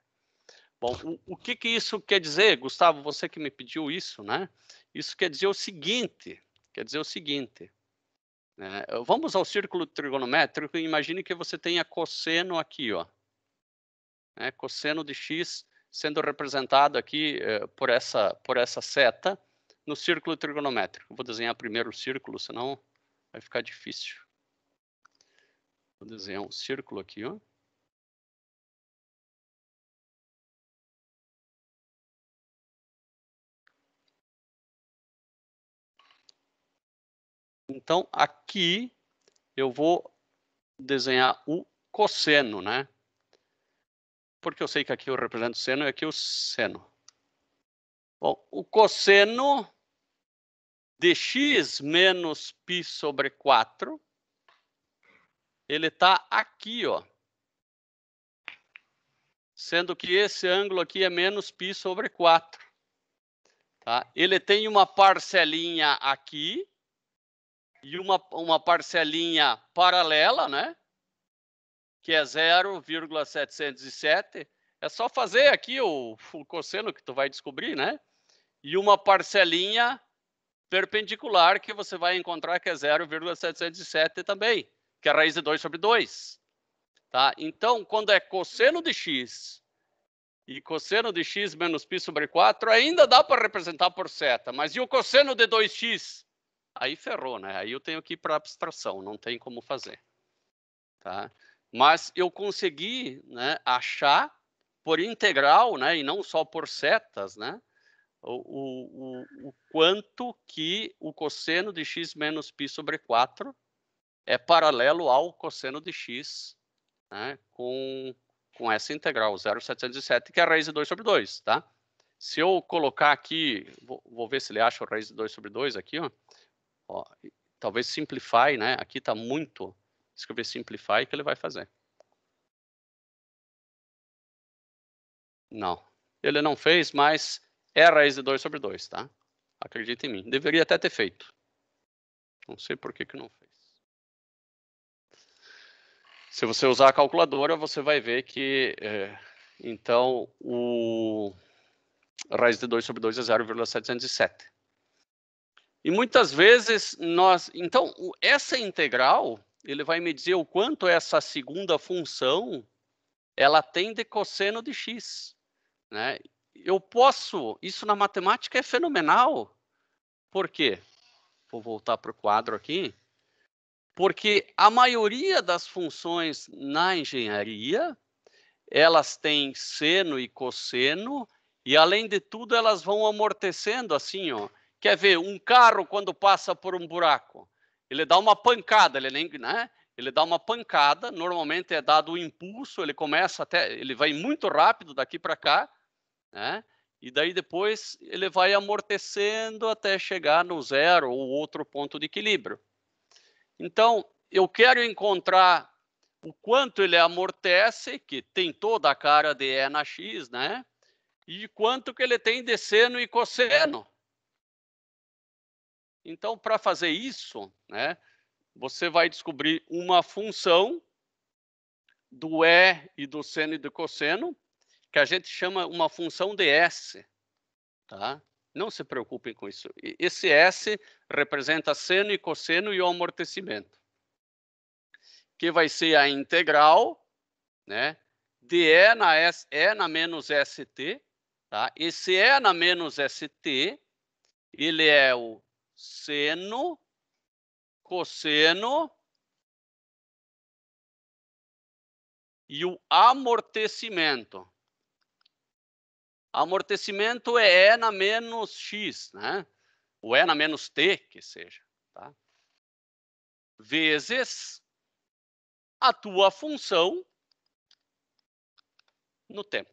Bom, o, o que, que isso quer dizer, Gustavo? Você que me pediu isso, né? Isso quer dizer o seguinte, quer dizer o seguinte. Né? Vamos ao círculo trigonométrico e imagine que você tenha cosseno aqui, ó. Né? Cosseno de x sendo representado aqui eh, por, essa, por essa seta no círculo trigonométrico. Vou desenhar primeiro o círculo, senão vai ficar difícil. Vou desenhar um círculo aqui, ó. Então, aqui eu vou desenhar o cosseno, né? porque eu sei que aqui eu represento seno e aqui o seno. Bom, o cosseno de x menos π sobre 4, ele está aqui, ó. Sendo que esse ângulo aqui é menos π sobre 4. Tá? Ele tem uma parcelinha aqui e uma, uma parcelinha paralela, né? que é 0,707, é só fazer aqui o, o cosseno que tu vai descobrir, né? E uma parcelinha perpendicular que você vai encontrar que é 0,707 também, que é raiz de 2 sobre 2. Tá? Então, quando é cosseno de x e cosseno de x menos π sobre 4, ainda dá para representar por seta, mas e o cosseno de 2x? Aí ferrou, né? Aí eu tenho que ir para abstração, não tem como fazer. Tá? Mas eu consegui né, achar por integral, né, e não só por setas, né, o, o, o quanto que o cosseno de x menos π sobre 4 é paralelo ao cosseno de x né, com, com essa integral 0,707, que é a raiz de 2 sobre 2, tá? Se eu colocar aqui, vou, vou ver se ele acha a raiz de 2 sobre 2 aqui, ó, ó talvez simplify, né? Aqui está muito escrever simplify que ele vai fazer. Não. Ele não fez, mas é raiz de 2 sobre 2, tá? Acredita em mim. Deveria até ter feito. Não sei por que, que não fez. Se você usar a calculadora, você vai ver que, é, então, o raiz de 2 sobre 2 é 0,707. E muitas vezes nós... Então, essa integral ele vai me dizer o quanto essa segunda função ela tem de cosseno de x, né? Eu posso, isso na matemática é fenomenal. Por quê? Vou voltar para o quadro aqui. Porque a maioria das funções na engenharia, elas têm seno e cosseno, e além de tudo, elas vão amortecendo assim, ó. Quer ver, um carro quando passa por um buraco, ele dá uma pancada, ele nem, né? Ele dá uma pancada, normalmente é dado o um impulso, ele começa até, ele vai muito rápido daqui para cá, né? E daí depois ele vai amortecendo até chegar no zero ou outro ponto de equilíbrio. Então, eu quero encontrar o quanto ele amortece, que tem toda a cara de E na X, né? E quanto que ele tem de seno e cosseno. Então, para fazer isso, né, você vai descobrir uma função do E e do seno e do cosseno, que a gente chama uma função de S. Tá? Não se preocupem com isso. Esse S representa seno e cosseno e o amortecimento, que vai ser a integral né, de E na, S, e na menos ST. Tá? Esse E na menos ST, ele é o seno, cosseno e o amortecimento. Amortecimento é E na menos X, né? Ou E na menos T, que seja, tá? Vezes a tua função no tempo.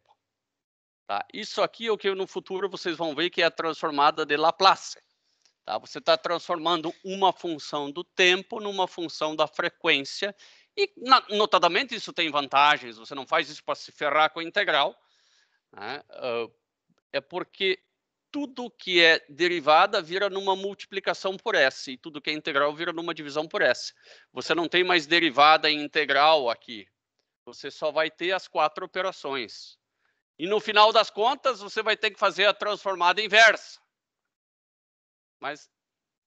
Tá? Isso aqui é o que no futuro vocês vão ver que é a transformada de Laplace. Tá? Você está transformando uma função do tempo numa função da frequência. E, notadamente, isso tem vantagens. Você não faz isso para se ferrar com a integral. Né? Ah, é porque tudo que é derivada vira numa multiplicação por S, e tudo que é integral vira numa divisão por S. Você não tem mais derivada e integral aqui. Você só vai ter as quatro operações. E no final das contas, você vai ter que fazer a transformada inversa. Mas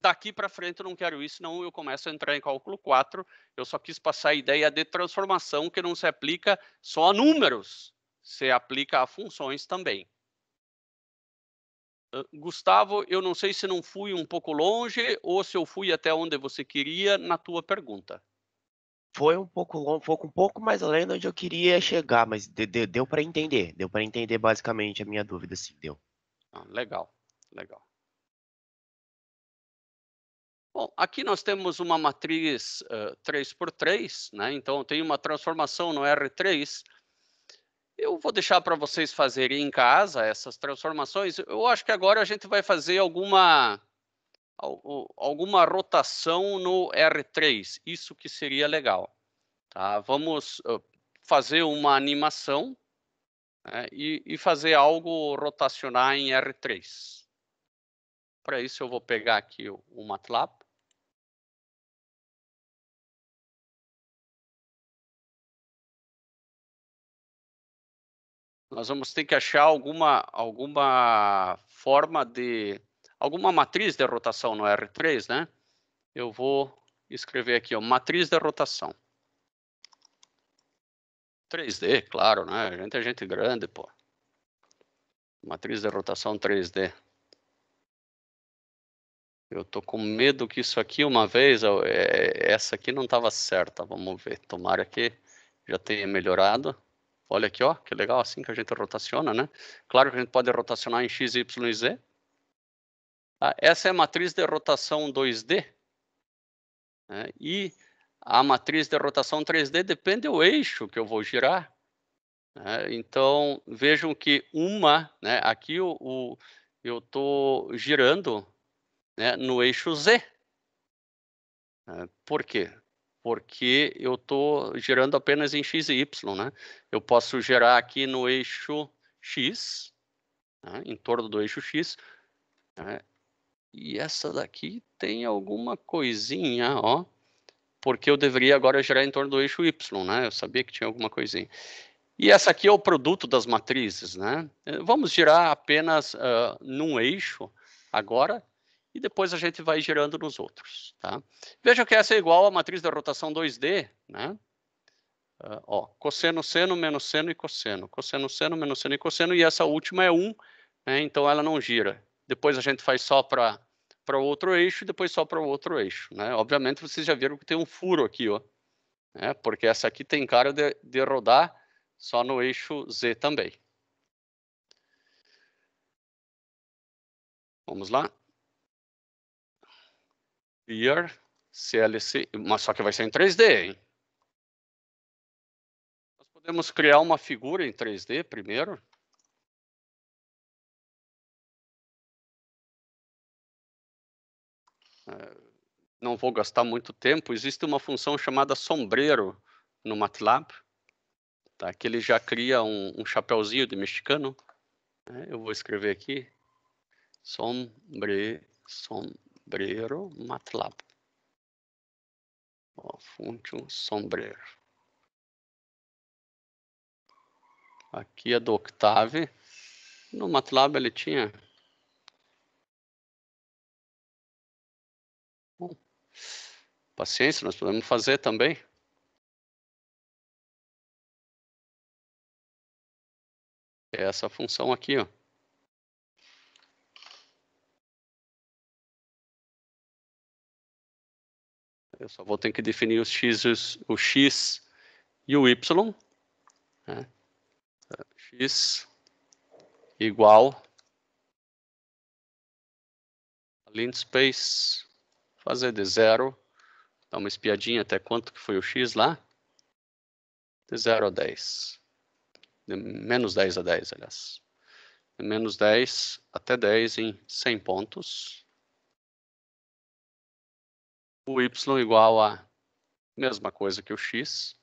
daqui para frente eu não quero isso, senão eu começo a entrar em cálculo 4. Eu só quis passar a ideia de transformação que não se aplica só a números, se aplica a funções também. Gustavo, eu não sei se não fui um pouco longe ou se eu fui até onde você queria na tua pergunta. Foi um pouco longo, foi um pouco mais além de onde eu queria chegar, mas de, de, deu para entender, deu para entender basicamente a minha dúvida, sim, deu. Ah, legal, legal. Bom, aqui nós temos uma matriz uh, 3x3, né? então tem uma transformação no R3. Eu vou deixar para vocês fazerem em casa essas transformações. Eu acho que agora a gente vai fazer alguma, alguma rotação no R3, isso que seria legal. Tá? Vamos fazer uma animação né? e, e fazer algo rotacionar em R3. Para isso eu vou pegar aqui o MATLAB. nós vamos ter que achar alguma, alguma forma de. alguma matriz de rotação no R3, né? Eu vou escrever aqui, ó, matriz de rotação. 3D, claro, né? A gente é gente grande, pô. Matriz de rotação 3D. Eu tô com medo que isso aqui, uma vez, é, essa aqui não estava certa. Vamos ver. Tomara que já tenha melhorado. Olha aqui, ó, que legal, assim que a gente rotaciona, né? Claro que a gente pode rotacionar em x, y e z. Tá? Essa é a matriz de rotação 2D. Né? E a matriz de rotação 3D depende do eixo que eu vou girar. Né? Então, vejam que uma, né? aqui o, o eu estou girando né, no eixo Z. Né? Por quê? porque eu estou gerando apenas em x e y, né? Eu posso gerar aqui no eixo x, né? em torno do eixo x, né? e essa daqui tem alguma coisinha, ó, porque eu deveria agora gerar em torno do eixo y, né? Eu sabia que tinha alguma coisinha. E essa aqui é o produto das matrizes, né? Vamos girar apenas uh, num eixo agora, e depois a gente vai girando nos outros, tá? Veja que essa é igual à matriz da rotação 2D, né? Uh, ó, cosseno, seno, menos seno e cosseno. Cosseno, seno, menos seno e cosseno. E essa última é 1, um, né? então ela não gira. Depois a gente faz só para o outro eixo e depois só para o outro eixo. Né? Obviamente vocês já viram que tem um furo aqui, ó, né? porque essa aqui tem cara de, de rodar só no eixo Z também. Vamos lá. Beer CLC, mas só que vai ser em 3D, hein? Nós podemos criar uma figura em 3D primeiro. É, não vou gastar muito tempo. Existe uma função chamada sombreiro no MATLAB, tá? que ele já cria um, um chapéuzinho de mexicano. É, eu vou escrever aqui. Sombre, sombre sombrero, MATLAB. Ó, function sombrero. Aqui é do Octave. No MATLAB ele tinha... Bom, paciência, nós podemos fazer também. É essa função aqui, ó. Eu só vou ter que definir os x, o x e o y. Né? x igual lint space, fazer de zero, dar uma espiadinha até quanto que foi o x lá, de 0 a 10, de menos 10 a 10, aliás, de menos 10 até 10 em 100 pontos, o y igual a mesma coisa que o x.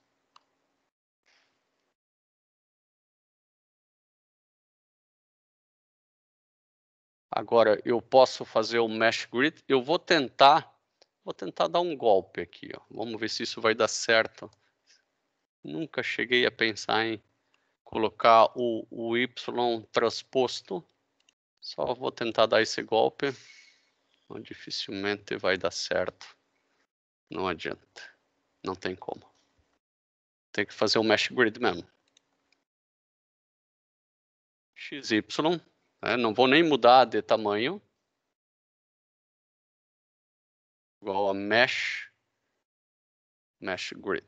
Agora eu posso fazer o mesh grid. Eu vou tentar, vou tentar dar um golpe aqui. Ó. Vamos ver se isso vai dar certo. Nunca cheguei a pensar em colocar o, o y transposto. Só vou tentar dar esse golpe. dificilmente vai dar certo. Não adianta. Não tem como. Tem que fazer o um mesh grid mesmo. XY. Né? Não vou nem mudar de tamanho. Igual a mesh. Mesh grid.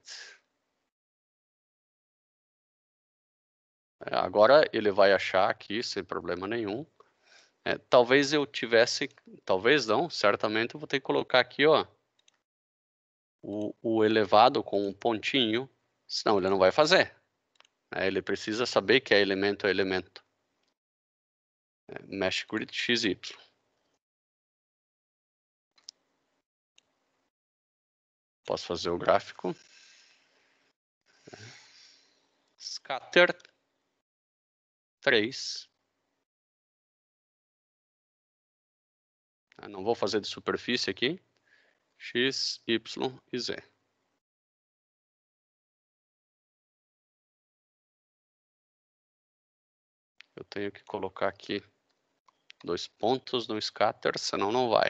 É, agora ele vai achar aqui, sem problema nenhum. É, talvez eu tivesse, talvez não, certamente eu vou ter que colocar aqui, ó, o, o elevado com um pontinho, senão ele não vai fazer. Ele precisa saber que é elemento a é elemento. É, mesh grid XY. Posso fazer o gráfico. É. Scatter 3. Ah, não vou fazer de superfície aqui. X, Y e Z. Eu tenho que colocar aqui dois pontos no scatter, senão não vai.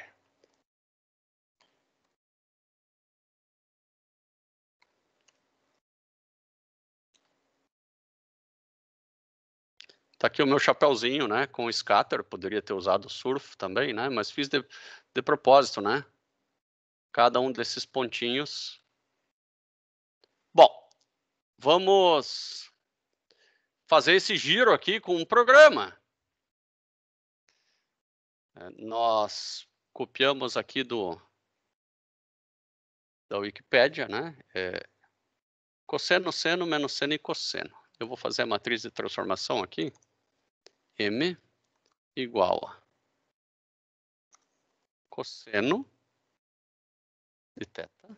Tá aqui o meu chapéuzinho, né, com scatter, poderia ter usado surf também, né, mas fiz de, de propósito, né? cada um desses pontinhos. Bom, vamos fazer esse giro aqui com um programa. É, nós copiamos aqui do da Wikipédia, né? É, cosseno, seno, menos seno e cosseno. Eu vou fazer a matriz de transformação aqui. M igual a cosseno de teta.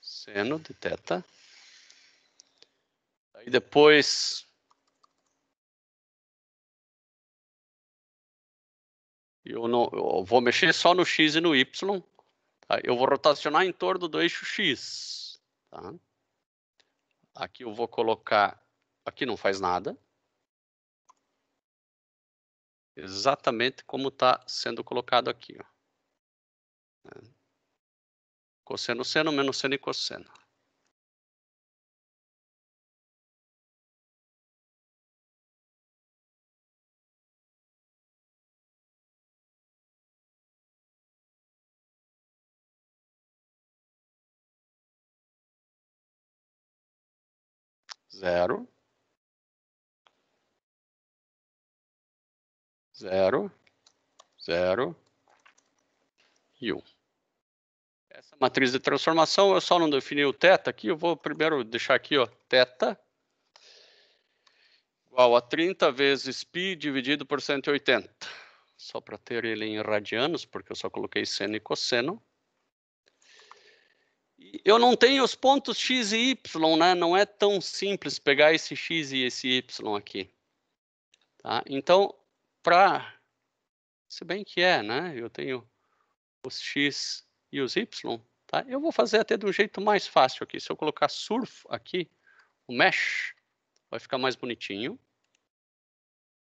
Seno de teta. Aí depois Eu, não, eu vou mexer só no x e no y. Tá? Eu vou rotacionar em torno do eixo x. Tá? Aqui eu vou colocar Aqui não faz nada. Exatamente como está sendo colocado aqui. Ó. É. Cosseno, seno, menos seno e cosseno. zero. 0, 0 e 1. Essa matriz de transformação, eu só não defini o θ aqui, eu vou primeiro deixar aqui, ó, theta igual a 30 vezes π dividido por 180. Só para ter ele em radianos, porque eu só coloquei seno e cosseno. Eu não tenho os pontos x e y, né? Não é tão simples pegar esse x e esse y aqui. Tá? Então, para. Se bem que é, né? Eu tenho os X e os Y. Tá? Eu vou fazer até de um jeito mais fácil aqui. Se eu colocar surf aqui, o mesh, vai ficar mais bonitinho.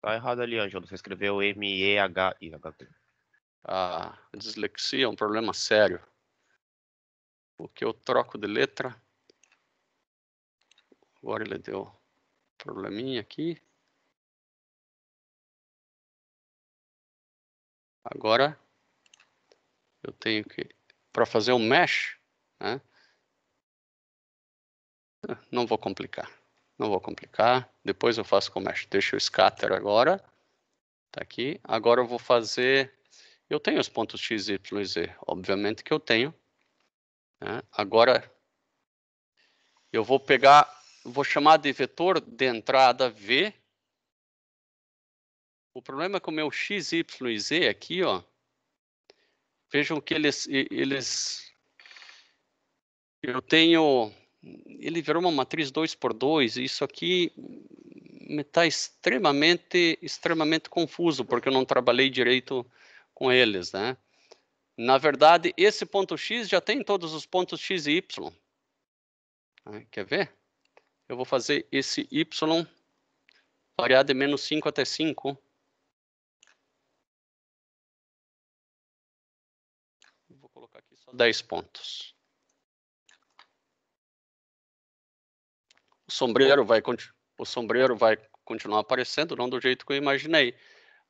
Tá errado ali, Ângelo. Você escreveu M-E-H-I. Ah, dislexia é um problema sério. Porque eu troco de letra. Agora ele deu probleminha aqui. Agora eu tenho que para fazer o mesh, né? Não vou complicar. Não vou complicar. Depois eu faço com o mesh. Deixa o scatter agora. Tá aqui. Agora eu vou fazer eu tenho os pontos x, y z, obviamente que eu tenho. Né? Agora, eu vou pegar, vou chamar de vetor de entrada v o problema é que o meu x, y e z aqui, ó, vejam que eles, eles eu tenho, ele virou uma matriz 2 por 2 e isso aqui me está extremamente, extremamente confuso, porque eu não trabalhei direito com eles, né? Na verdade, esse ponto x já tem todos os pontos x e y. Quer ver? Eu vou fazer esse y variado de menos 5 até 5. são 10 pontos. O sombreiro vai, o sombreiro vai continuar aparecendo, não do jeito que eu imaginei.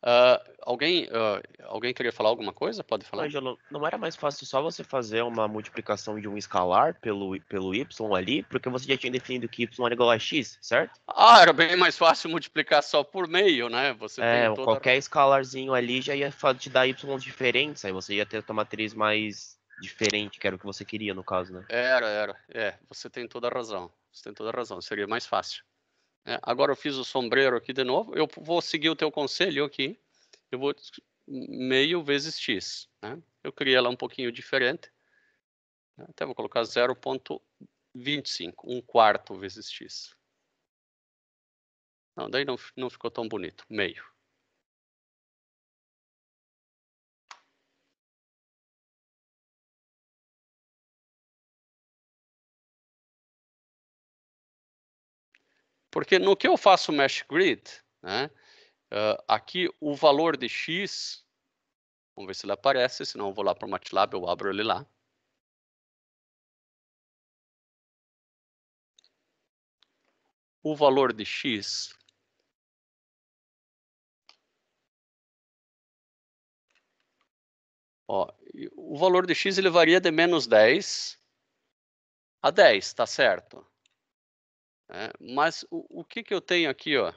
Uh, alguém, uh, alguém queria falar alguma coisa? Pode falar? Angelo, não era mais fácil só você fazer uma multiplicação de um escalar pelo, pelo y ali, porque você já tinha definido que y era igual a x, certo? Ah, era bem mais fácil multiplicar só por meio, né? Você é, toda... qualquer escalarzinho ali já ia te dar y diferentes, aí você ia ter uma matriz mais diferente, que era o que você queria, no caso, né? Era, era. É, você tem toda a razão. Você tem toda a razão. Seria mais fácil. É, agora eu fiz o sombreiro aqui de novo. Eu vou seguir o teu conselho aqui. Eu vou meio vezes x. Né? Eu criei ela um pouquinho diferente. Até vou colocar 0.25, um quarto vezes x. Não, daí não, não ficou tão bonito. Meio. Porque no que eu faço mesh grid, né, uh, aqui o valor de x, vamos ver se ele aparece, senão eu vou lá para o MATLAB, eu abro ele lá. O valor de x Ó, o valor de x ele varia de menos 10 a 10, tá certo? É, mas o, o que, que eu tenho aqui? Ó?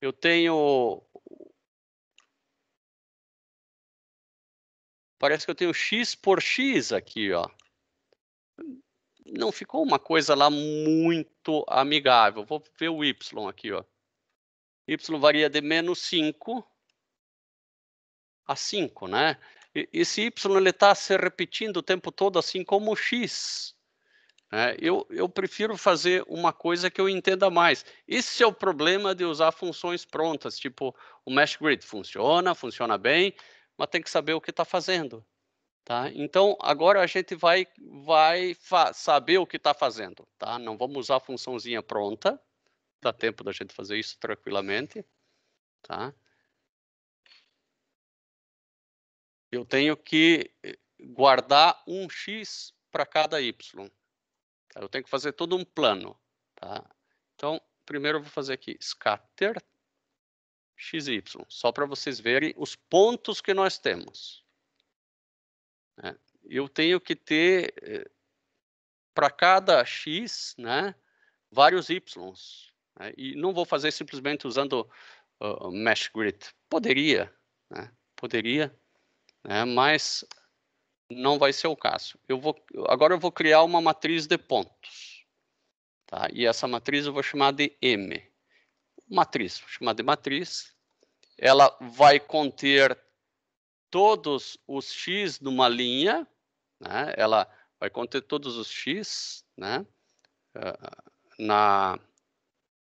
Eu tenho. Parece que eu tenho x por x aqui. Ó. Não ficou uma coisa lá muito amigável. Vou ver o y aqui. Ó. y varia de menos 5 a 5, né? Esse y está se repetindo o tempo todo, assim como o x. Né, eu, eu, prefiro fazer uma coisa que eu entenda mais. Esse é o problema de usar funções prontas, tipo o Mesh Grid. Funciona, funciona bem, mas tem que saber o que está fazendo. Tá? Então, agora a gente vai, vai saber o que está fazendo. Tá? Não vamos usar a funçãozinha pronta. Dá tempo da gente fazer isso tranquilamente. Tá? Eu tenho que eh, guardar um x para cada y. Eu tenho que fazer todo um plano. Tá? Então, primeiro eu vou fazer aqui scatter XY, só para vocês verem os pontos que nós temos. Né? Eu tenho que ter, eh, para cada X, né, vários Y. Né? E não vou fazer simplesmente usando uh, Mesh Grid. Poderia, né? poderia, né? mas não vai ser o caso. Eu vou, agora eu vou criar uma matriz de pontos. Tá? E essa matriz eu vou chamar de M. Matriz, vou chamar de matriz. Ela vai conter todos os x numa linha. Né? Ela vai conter todos os x né? Ah, na,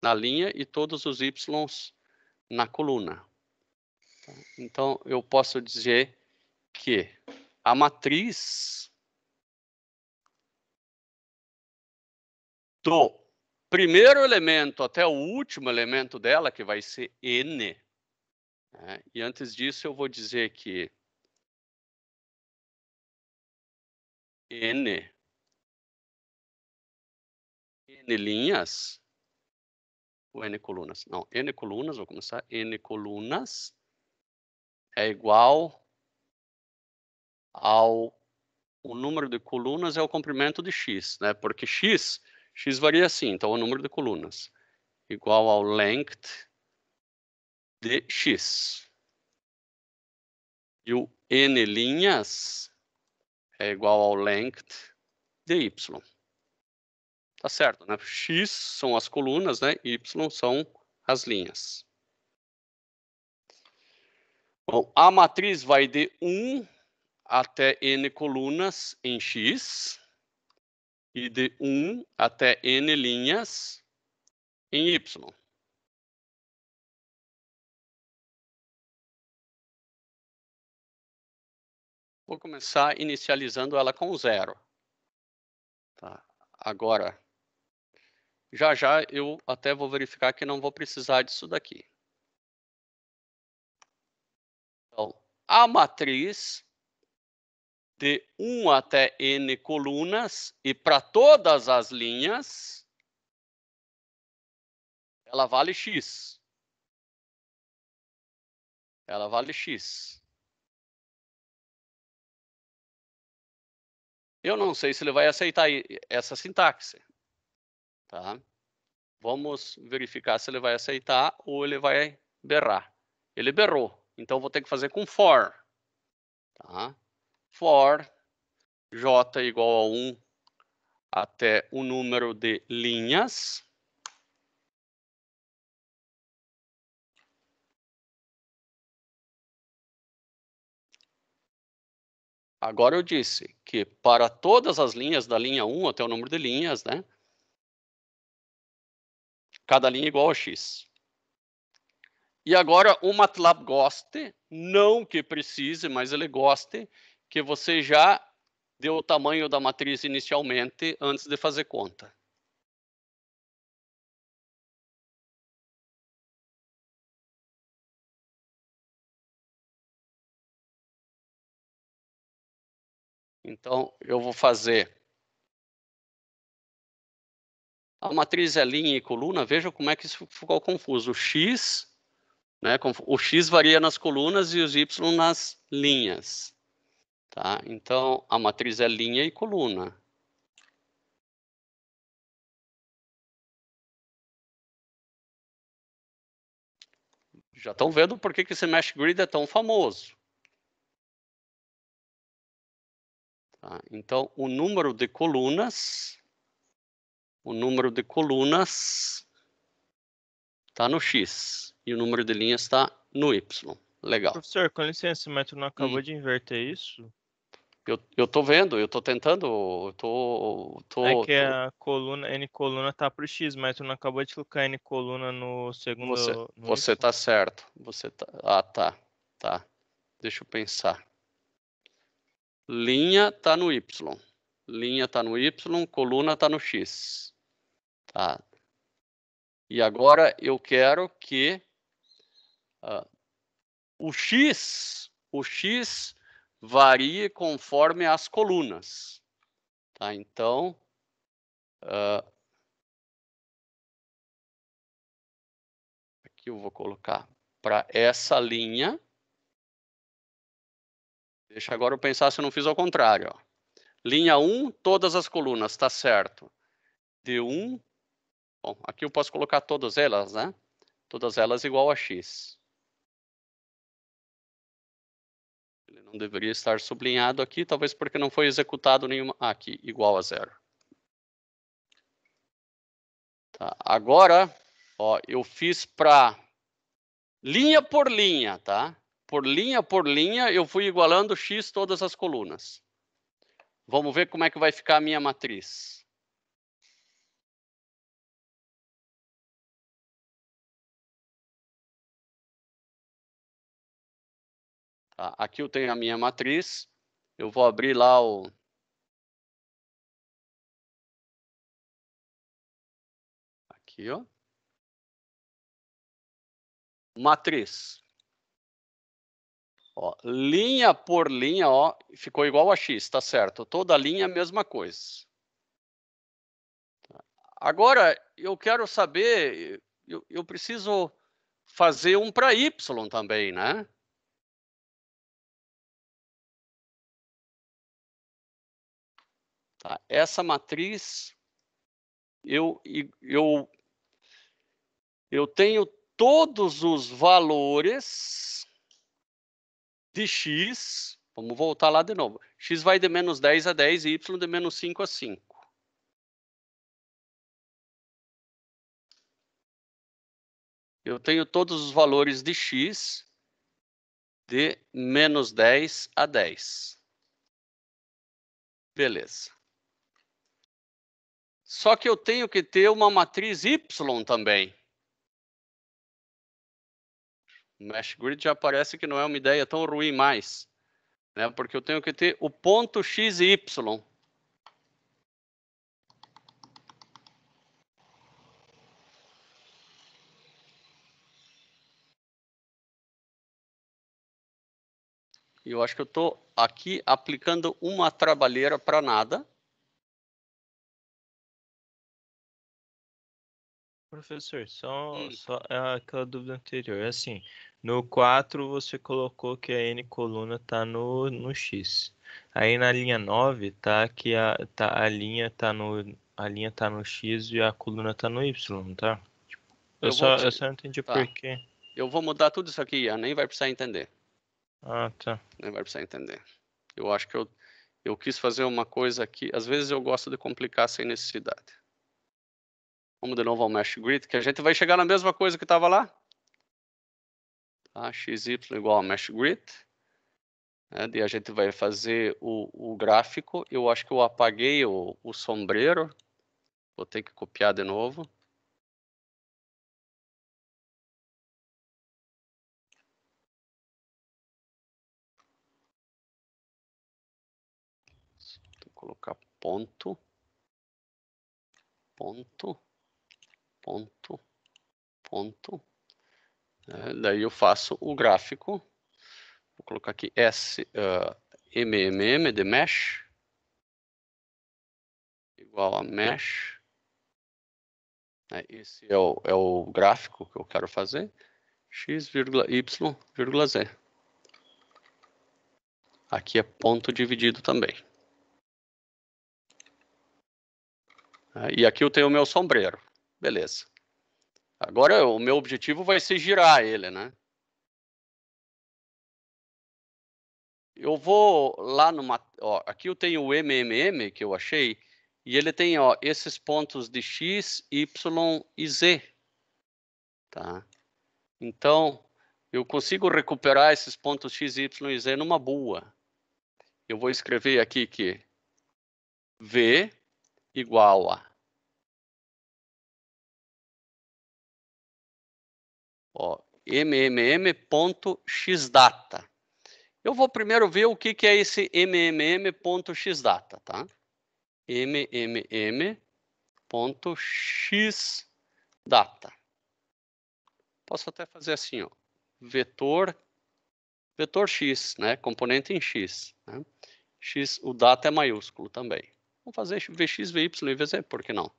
na linha e todos os y na coluna. Então, eu posso dizer que a matriz do primeiro elemento até o último elemento dela, que vai ser N. Né? E antes disso, eu vou dizer que N, N linhas, ou N colunas? Não, N colunas, vou começar, N colunas é igual ao o número de colunas é o comprimento de x, né? Porque x, x varia assim, então o número de colunas igual ao length de x. E o n linhas é igual ao length de y. Tá certo, né? X são as colunas, né? Y são as linhas. Bom, a matriz vai de 1 até n colunas em X e de 1 até n linhas em Y. Vou começar inicializando ela com zero. Tá. Agora, já já eu até vou verificar que não vou precisar disso daqui. Então, a matriz de 1 até N colunas e para todas as linhas, ela vale X. Ela vale X. Eu não sei se ele vai aceitar essa sintaxe. Tá? Vamos verificar se ele vai aceitar ou ele vai berrar. Ele berrou, então vou ter que fazer com for. Tá? for j igual a 1 até o número de linhas. Agora eu disse que para todas as linhas da linha 1 até o número de linhas, né? Cada linha é igual a x. E agora o MATLAB goste, não que precise, mas ele goste que você já deu o tamanho da matriz inicialmente antes de fazer conta. Então, eu vou fazer a matriz é linha e coluna, veja como é que isso ficou confuso. O x, né, o x varia nas colunas e os y nas linhas. Tá? Então, a matriz é linha e coluna. Já estão vendo por que, esse Mesh Grid é tão famoso. Tá? Então, o número de colunas, o número de colunas está no X e o número de linhas está no Y legal. Professor, com licença, mas tu não acabou e... Hum. de inverter isso? Eu, eu tô vendo, eu tô tentando, eu tô, tô... É que tô... a coluna, N coluna tá pro X, mas tu não acabou de colocar N coluna no segundo... Você, no você tá certo, você tá... Ah, tá, tá. Deixa eu pensar. Linha tá no Y. Linha tá no Y, coluna tá no X. Tá. E agora eu quero que... Uh, o X, o X varia conforme as colunas. Tá? Então, uh, aqui eu vou colocar para essa linha. Deixa agora eu pensar se eu não fiz ao contrário. Ó. Linha 1, todas as colunas, está certo. D1, bom, aqui eu posso colocar todas elas, né? Todas elas igual a x. Ele não deveria estar sublinhado aqui, talvez porque não foi executado nenhuma... Ah, aqui, igual a zero. Tá, agora, ó, eu fiz para linha por linha, tá? Por linha por linha, eu fui igualando x todas as colunas. Vamos ver como é que vai ficar a minha matriz. Tá? Aqui eu tenho a minha matriz, eu vou abrir lá o, aqui, ó. Matriz. Ó, linha por linha, ó, ficou igual a x, tá certo? Toda linha a mesma coisa. Tá. Agora, eu quero saber, eu, eu preciso fazer um para y também, né? Tá? Essa matriz, eu, eu, eu tenho todos os valores de x, vamos voltar lá de novo, x vai de menos 10 a 10 e y de menos 5 a 5. Eu tenho todos os valores de x de menos 10 a 10. Beleza. Só que eu tenho que ter uma matriz Y também. O Mesh Grid já parece que não é uma ideia tão ruim mais, né? porque eu tenho que ter o ponto X e Y. E eu acho que eu estou aqui aplicando uma trabalheira para nada. Professor, só, hum. só ah, aquela dúvida anterior. Assim, no 4 você colocou que a N coluna está no, no X. Aí na linha 9 tá que a, tá, a linha está no, a linha tá no X e a coluna está no Y, tá? Eu, eu só, vou... eu só não entendi tá. por quê. Eu vou mudar tudo isso aqui, nem vai precisar entender. Ah, tá. Nem vai precisar entender. Eu acho que eu, eu quis fazer uma coisa que, às vezes eu gosto de complicar sem necessidade. Vamos de novo ao Mesh Grid, que a gente vai chegar na mesma coisa que estava lá. Tá? XY igual a Mesh Grid. Né? E a gente vai fazer o, o gráfico. Eu acho que eu apaguei o, o sombreiro. Vou ter que copiar de novo. Vou colocar ponto. Ponto ponto, ponto. É, daí eu faço o gráfico, vou colocar aqui S, uh, MMM de mesh, igual a mesh. Né, esse é o, é o gráfico que eu quero fazer, x, y, z. Aqui é ponto dividido também. Né, e aqui eu tenho o meu sombreiro. Beleza. Agora o meu objetivo vai ser girar ele, né? Eu vou lá numa, ó, aqui eu tenho o MMM que eu achei e ele tem, ó, esses pontos de x, y e z, tá? Então, eu consigo recuperar esses pontos x, y e z numa boa. Eu vou escrever aqui que v igual a ó, mmm.xdata. Eu vou primeiro ver o que, que é esse mmm.xdata, tá? mmm.xdata. Posso até fazer assim, ó, vetor, vetor x, né? Componente em x, né? x, o data é maiúsculo também. Vamos fazer vx, vy e vz, por que não?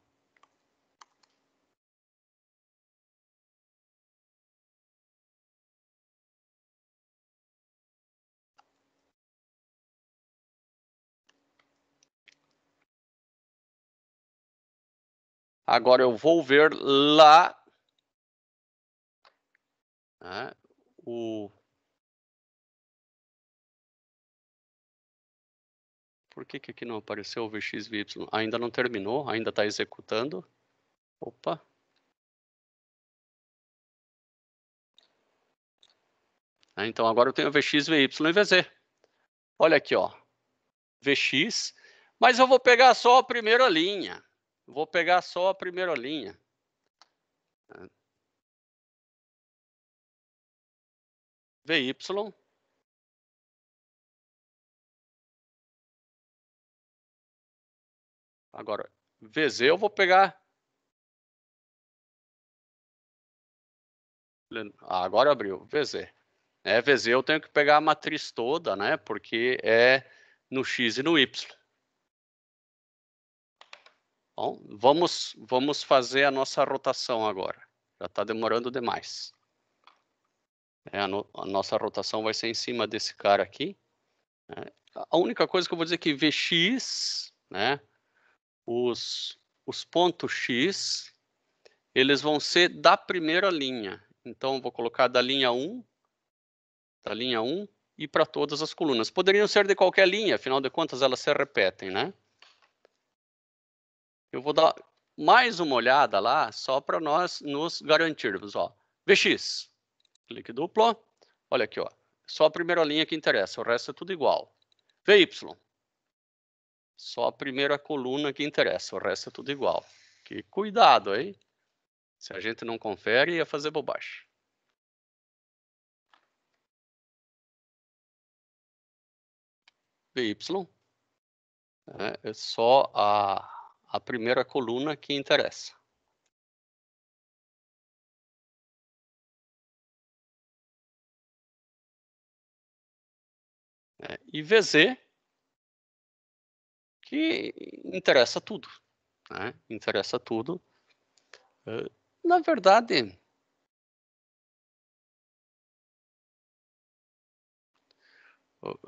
Agora eu vou ver lá né, o. Por que, que aqui não apareceu o VXY? Ainda não terminou, ainda está executando. Opa. Ah, então agora eu tenho VX, VY e VZ. Olha aqui, ó. VX, mas eu vou pegar só a primeira linha. Vou pegar só a primeira linha. VY Agora, VZ eu vou pegar. Ah, agora abriu, VZ. É, VZ eu tenho que pegar a matriz toda, né? Porque é no X e no Y. Bom, vamos, vamos fazer a nossa rotação agora. Já está demorando demais. É, a, no, a, nossa rotação vai ser em cima desse cara aqui. Né? A única coisa que eu vou dizer é que Vx, né, os, os pontos X, eles vão ser da primeira linha. Então, vou colocar da linha 1, da linha 1 e para todas as colunas. Poderiam ser de qualquer linha, afinal de contas elas se repetem, né? Eu vou dar mais uma olhada lá, só para nós nos garantirmos. Ó. VX, clique duplo. Olha aqui, ó. só a primeira linha que interessa, o resto é tudo igual. VY, só a primeira coluna que interessa, o resto é tudo igual. Que cuidado, hein? Se a gente não confere, ia fazer bobagem. VY, é, é só a a primeira coluna que interessa. É, e VZ, que interessa tudo. Né? Interessa tudo. É, na verdade,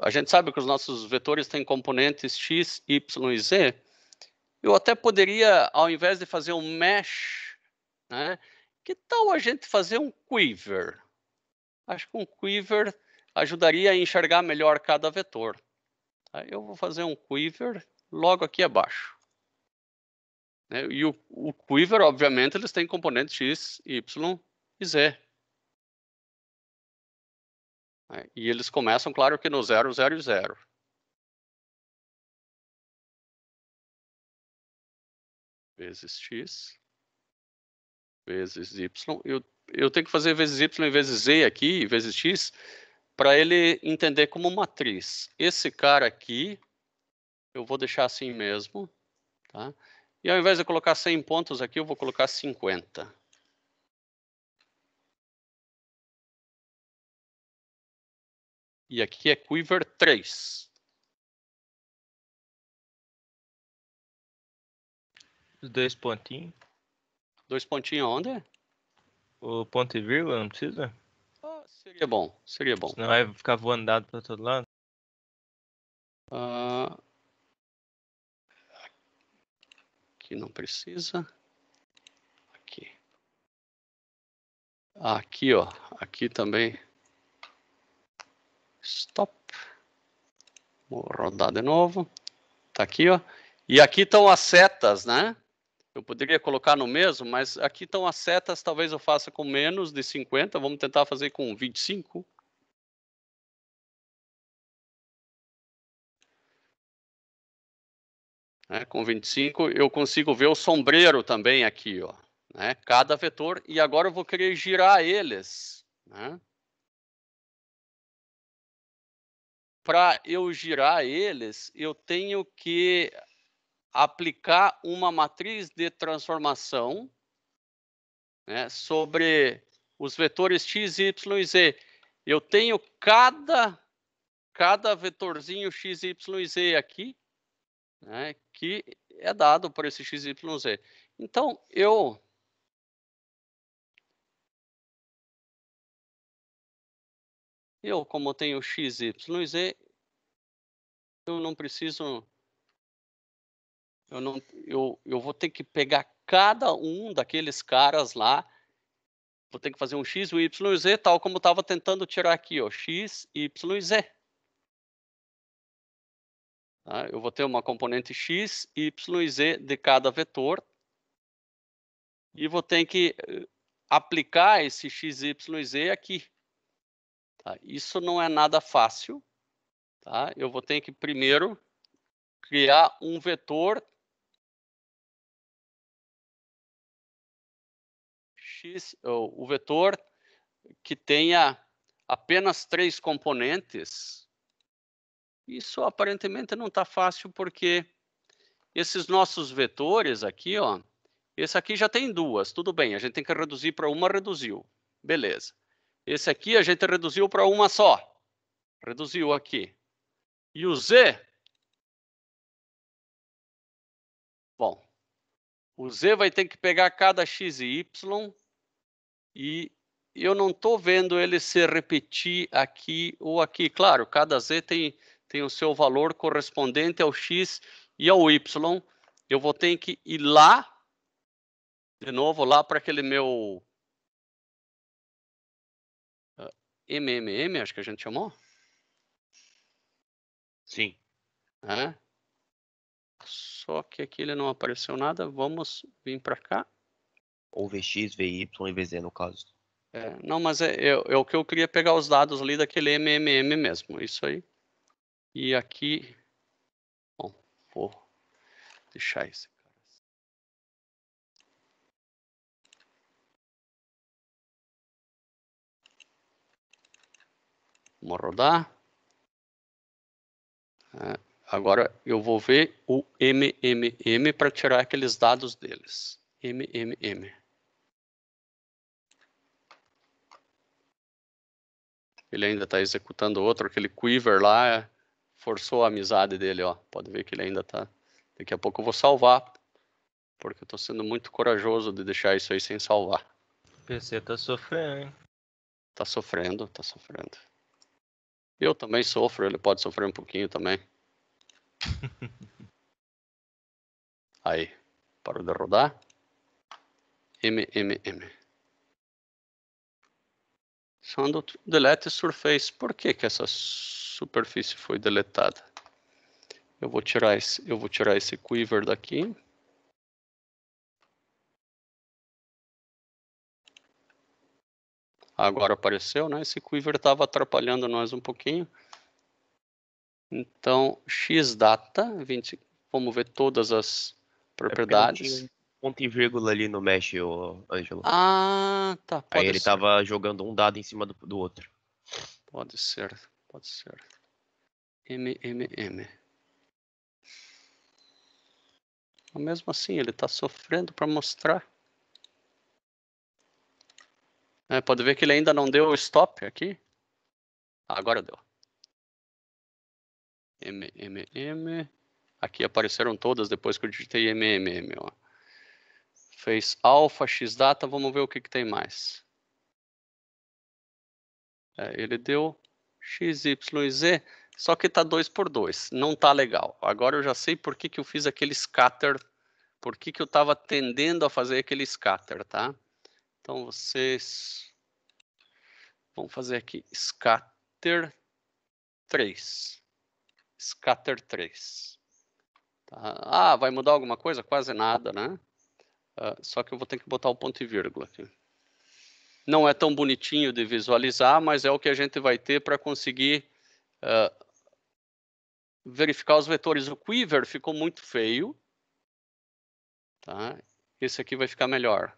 a gente sabe que os nossos vetores têm componentes x, y e z, eu até poderia, ao invés de fazer um mesh, né, que tal a gente fazer um quiver? Acho que um quiver ajudaria a enxergar melhor cada vetor. Tá, eu vou fazer um quiver logo aqui abaixo. Né, e o, o quiver, obviamente, eles têm componentes x, y e z. Né, e eles começam, claro, que no 0, 0 e 0. vezes x vezes y. Eu, eu tenho que fazer vezes y vezes z aqui, vezes x, para ele entender como matriz. Esse cara aqui, eu vou deixar assim mesmo. Tá? E ao invés de eu colocar 100 pontos aqui, eu vou colocar 50. E aqui é quiver 3. Dois pontinhos. Dois pontinhos onde? O ponto e vírgula, não precisa? Ah, seria bom, seria bom. Senão vai ficar voando dado pra todo lado. Ah, aqui não precisa. Aqui. Aqui, ó. Aqui também. Stop. Vou rodar de novo. Tá aqui, ó. E aqui estão as setas, né? Eu poderia colocar no mesmo, mas aqui estão as setas, talvez eu faça com menos de 50, vamos tentar fazer com 25. Né, com 25, eu consigo ver o sombreiro também aqui, ó, né, cada vetor, e agora eu vou querer girar eles. Né. Para eu girar eles, eu tenho que aplicar uma matriz de transformação né, sobre os vetores x, y e z. Eu tenho cada, cada vetorzinho x, y e z aqui, né, que é dado por esse x, y e z. Então, eu... Eu, como tenho x, y e z, eu não preciso eu, não, eu, eu vou ter que pegar cada um daqueles caras lá, vou ter que fazer um X, um Y Z, tal como eu estava tentando tirar aqui, ó, X, Y Z. Tá? Eu vou ter uma componente X, Y Z de cada vetor e vou ter que eh, aplicar esse X, Y Z aqui. Tá? Isso não é nada fácil. Tá? Eu vou ter que primeiro criar um vetor o vetor que tenha apenas três componentes, isso aparentemente não está fácil porque esses nossos vetores aqui, ó, esse aqui já tem duas, tudo bem, a gente tem que reduzir para uma, reduziu, beleza. Esse aqui a gente reduziu para uma só, reduziu aqui. E o z, bom, o z vai ter que pegar cada x e y e eu não estou vendo ele se repetir aqui ou aqui. Claro, cada Z tem, tem o seu valor correspondente ao X e ao Y. Eu vou ter que ir lá, de novo, lá para aquele meu MMM, acho que a gente chamou? Sim. É. Só que aqui ele não apareceu nada. Vamos vir para cá. Ou VX, VY e VZ no caso. É, não, mas é, é, é, o que eu queria pegar os dados ali daquele MMM mesmo, é isso aí. E aqui, bom, vou deixar esse assim. Vamos rodar. É, agora eu vou ver o MMM para tirar aqueles dados deles. MMM. ele ainda está executando outro, aquele Quiver lá forçou a amizade dele, ó. Pode ver que ele ainda está. Daqui a pouco eu vou salvar, porque eu estou sendo muito corajoso de deixar isso aí sem salvar. O PC está sofrendo, hein? Tá sofrendo, tá sofrendo. Eu também sofro, ele pode sofrer um pouquinho também. (laughs) aí, parou de rodar. MMM chamando delete surface. Por que, que essa superfície foi deletada? Eu vou tirar esse, eu vou tirar esse quiver daqui. Agora apareceu, né? Esse quiver estava atrapalhando nós um pouquinho. Então, xdata, 20, vamos ver todas as é propriedades. É ponto e vírgula ali no mesh, o Ângelo. Ah, tá. Aí ele estava tava jogando um dado em cima do, do outro. Pode ser, pode ser. MMM. Mas mesmo assim, ele tá sofrendo para mostrar. É, pode ver que ele ainda não deu o stop aqui. agora deu. MMM. Aqui apareceram todas depois que eu digitei MMM, ó. Fez alfa, xdata, vamos ver o que, que tem mais. É, ele deu x, y e z, só que está 2 por 2, não está legal. Agora eu já sei por que, que eu fiz aquele scatter, por que, que eu estava tendendo a fazer aquele scatter, tá? Então vocês vão fazer aqui scatter 3. Scatter 3. Tá? Ah, vai mudar alguma coisa? Quase nada, né? Ah, só que eu vou ter que botar o ponto e vírgula aqui. Não é tão bonitinho de visualizar, mas é o que a gente vai ter para conseguir uh, verificar os vetores. O quiver ficou muito feio. Tá? Esse aqui vai ficar melhor.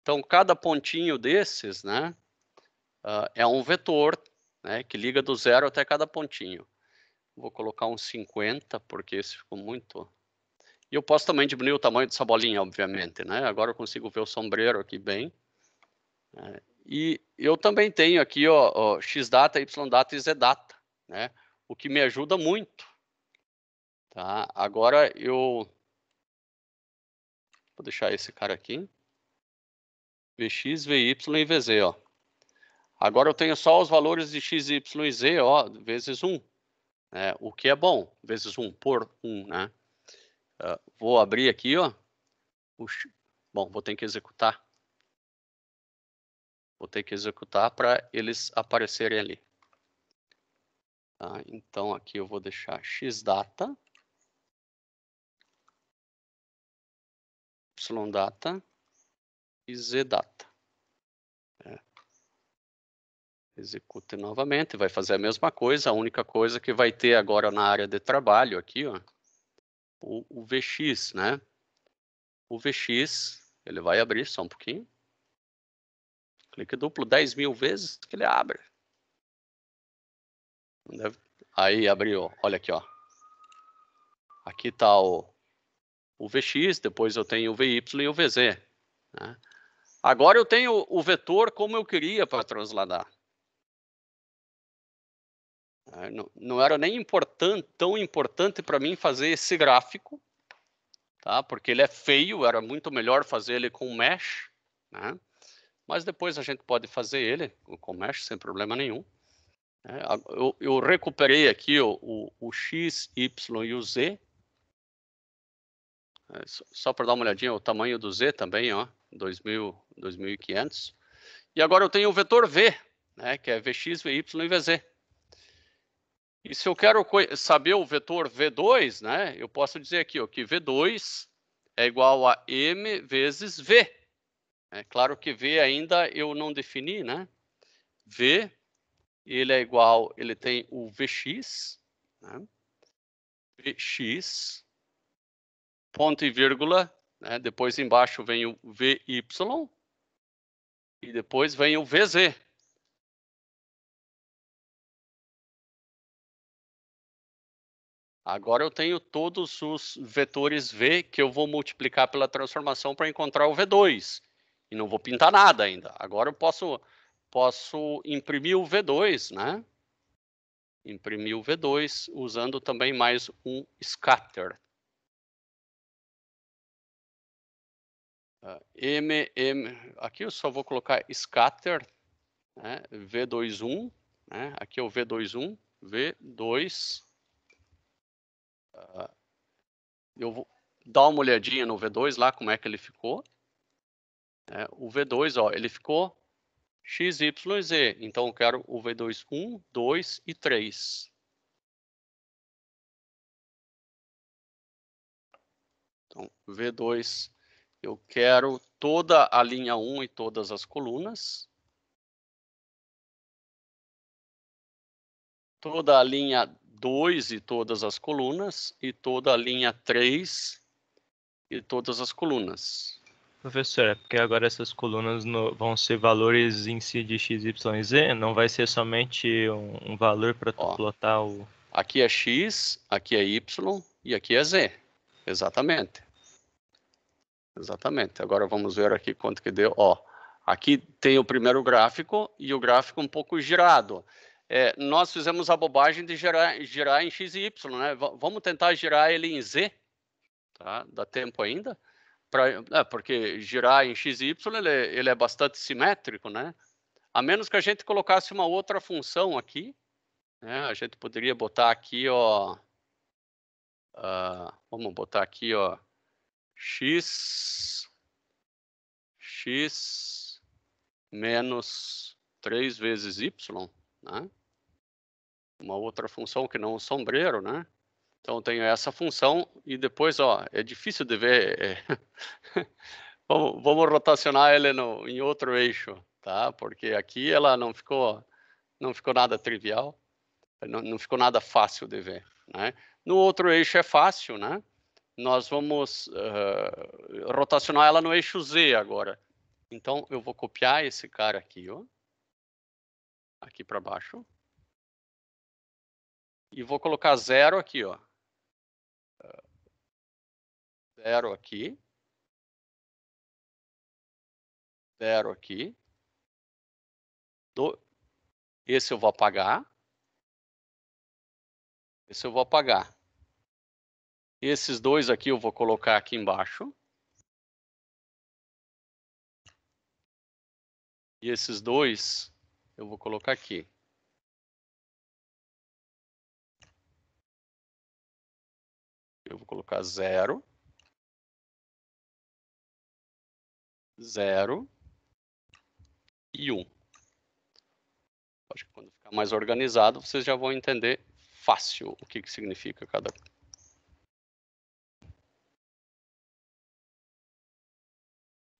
Então, cada pontinho desses né, uh, é um vetor né, que liga do zero até cada pontinho. Vou colocar um 50, porque esse ficou muito e eu posso também diminuir o tamanho dessa bolinha, obviamente, né? Agora eu consigo ver o sombreiro aqui bem. Né? E eu também tenho aqui, ó, ó y data e z data, né? O que me ajuda muito. Tá? Agora eu... Vou deixar esse cara aqui. VX, VY e VZ, ó. Agora eu tenho só os valores de X, Y e Z, ó, vezes 1. Né? O que é bom, vezes 1 por 1, né? Ah, vou abrir aqui, ó. Puxa. Bom, vou ter que executar. Vou ter que executar para eles aparecerem ali. Tá, então aqui eu vou deixar xdata, ydata e zdata. É. Execute novamente, vai fazer a mesma coisa, a única coisa que vai ter agora na área de trabalho aqui, ó, o, o VX, né? O VX, ele vai abrir só um pouquinho. Clique duplo 10 mil vezes que ele abre. Deve... Aí abriu, olha aqui, ó. Aqui tá o, o VX, depois eu tenho o VY e o VZ. Né? Agora eu tenho o vetor como eu queria para trasladar. Ah, não, não era nem importante, tão importante para mim fazer esse gráfico, tá? porque ele é feio, era muito melhor fazer ele com mesh, né? mas depois a gente pode fazer ele com mesh sem problema nenhum. Né? Eu, eu, recuperei aqui o, o, o X, Y e o Z, é, só para dar uma olhadinha, o tamanho do Z também, ó, 2000, 2500. E agora eu tenho o vetor V, né, que é Vx, Vy e Vz. E se eu quero saber o vetor V2, né, eu posso dizer aqui ó, que V2 é igual a M vezes V. É claro que V ainda eu não defini, né? V, ele é igual, ele tem o Vx, né? Vx, ponto e vírgula, né? depois embaixo vem o Vy, e depois vem o Vz, Agora eu tenho todos os vetores V que eu vou multiplicar pela transformação para encontrar o V2. E não vou pintar nada ainda. Agora eu posso, posso imprimir o V2, né? Imprimir o V2 usando também mais um scatter. Ah, M, M, aqui eu só vou colocar scatter, né? V21, né? aqui é o V21, V2, eu vou dar uma olhadinha no V2 lá, como é que ele ficou. É, o V2, ó, ele ficou x, y, z. Então, eu quero o V2 1, 2 e 3. Então, V2, eu quero toda a linha 1 e todas as colunas. Toda a linha 2 e todas as colunas, e toda a linha 3 e todas as colunas. Professor, é porque agora essas colunas no, vão ser valores em si de x, y e z? Não vai ser somente um, um valor para plotar o... Aqui é x, aqui é y e aqui é z. Exatamente. Exatamente. Agora vamos ver aqui quanto que deu. Ó, aqui tem o primeiro gráfico e o gráfico um pouco girado é, nós fizemos a bobagem de girar, girar em x e y, né? V vamos tentar girar ele em z, tá? Dá tempo ainda? Pra, é, porque girar em x e y ele, é, ele é bastante simétrico, né? A menos que a gente colocasse uma outra função aqui, né? A gente poderia botar aqui, ó, uh, vamos botar aqui, ó, x, x menos 3 vezes y, né? uma outra função que não o sombreiro, né? Então tenho essa função e depois, ó, é difícil de ver. É... (laughs) vamos, vamos, rotacionar ele no, em outro eixo, tá? Porque aqui ela não ficou, não ficou nada trivial, não, não ficou nada fácil de ver, né? No outro eixo é fácil, né? Nós vamos uh, rotacionar ela no eixo Z agora. Então eu vou copiar esse cara aqui, ó, aqui para baixo e vou colocar zero aqui, ó. Zero aqui. Zero aqui. Do... Esse eu vou apagar. Esse eu vou apagar. Esses dois aqui eu vou colocar aqui embaixo. E esses dois eu vou colocar aqui. Eu vou colocar zero, zero e um. Acho que quando ficar mais organizado, vocês já vão entender fácil o que, que significa cada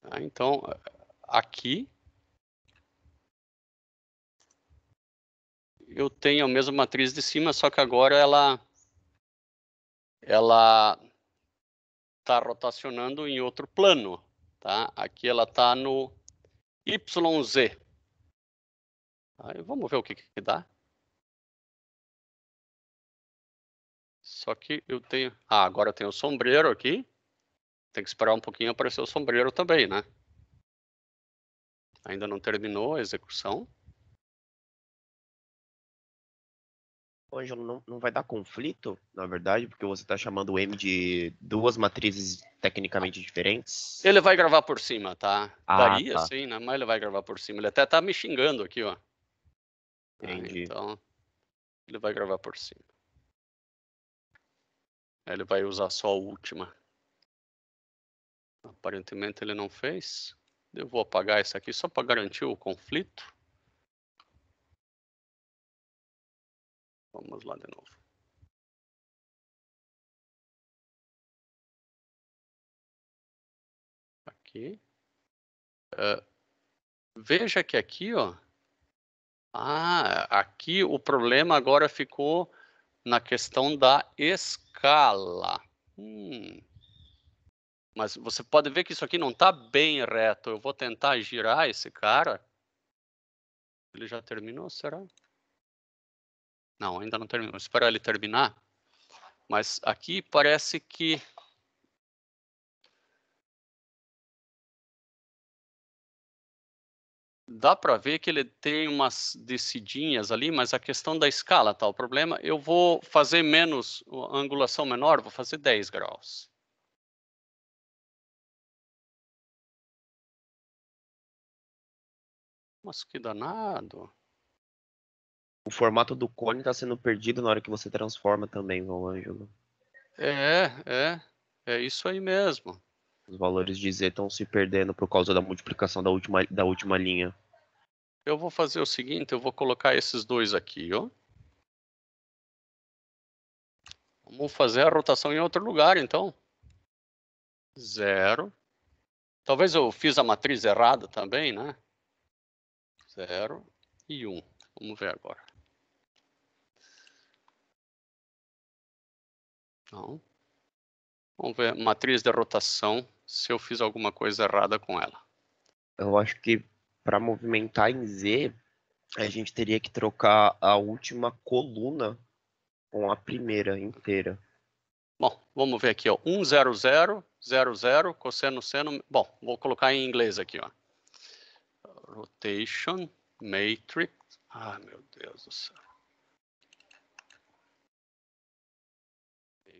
ah, então, aqui eu tenho a mesma matriz de cima, só que agora ela ela está rotacionando em outro plano, tá? Aqui ela está no YZ. Aí vamos ver o que, que dá. Só que eu tenho... Ah, agora eu tenho o sombreiro aqui. Tem que esperar um pouquinho aparecer o sombreiro também, né? Ainda não terminou a execução. Ângelo, não, não vai dar conflito, na verdade, porque você está chamando o M de duas matrizes tecnicamente diferentes? Ele vai gravar por cima, tá? Ah, Daria, tá. sim, né? Mas ele vai gravar por cima. Ele até tá me xingando aqui, ó. Ah, Entendi. Então, ele vai gravar por cima. Ele vai usar só a última. Aparentemente ele não fez. Eu vou apagar isso aqui só para garantir o conflito. Vamos lá de novo. Aqui. Uh, veja que aqui, ó. Ah, aqui o problema agora ficou na questão da escala. Hum. Mas você pode ver que isso aqui não está bem reto. Eu vou tentar girar esse cara. Ele já terminou, será? Será? Não, ainda não terminou. Espero ele terminar. Mas aqui parece que dá para ver que ele tem umas descidinhas ali, mas a questão da escala está o problema. Eu vou fazer menos, angulação menor, vou fazer 10 graus. Mas que danado. O formato do cone está sendo perdido na hora que você transforma também, João Ângelo. Né? É, é. É isso aí mesmo. Os valores de Z estão se perdendo por causa da multiplicação da última, da última linha. Eu vou fazer o seguinte, eu vou colocar esses dois aqui, ó. Vamos fazer a rotação em outro lugar, então. Zero. Talvez eu fiz a matriz errada também, né? Zero e um. Vamos ver agora. Então, vamos ver matriz de rotação, se eu fiz alguma coisa errada com ela. Eu acho que para movimentar em Z, a gente teria que trocar a última coluna com a primeira inteira. Bom, vamos ver aqui, ó. 1, 0, 0, 0, 0, cosseno, seno. Bom, vou colocar em inglês aqui, ó. Rotation, matrix. Ah, meu Deus do céu.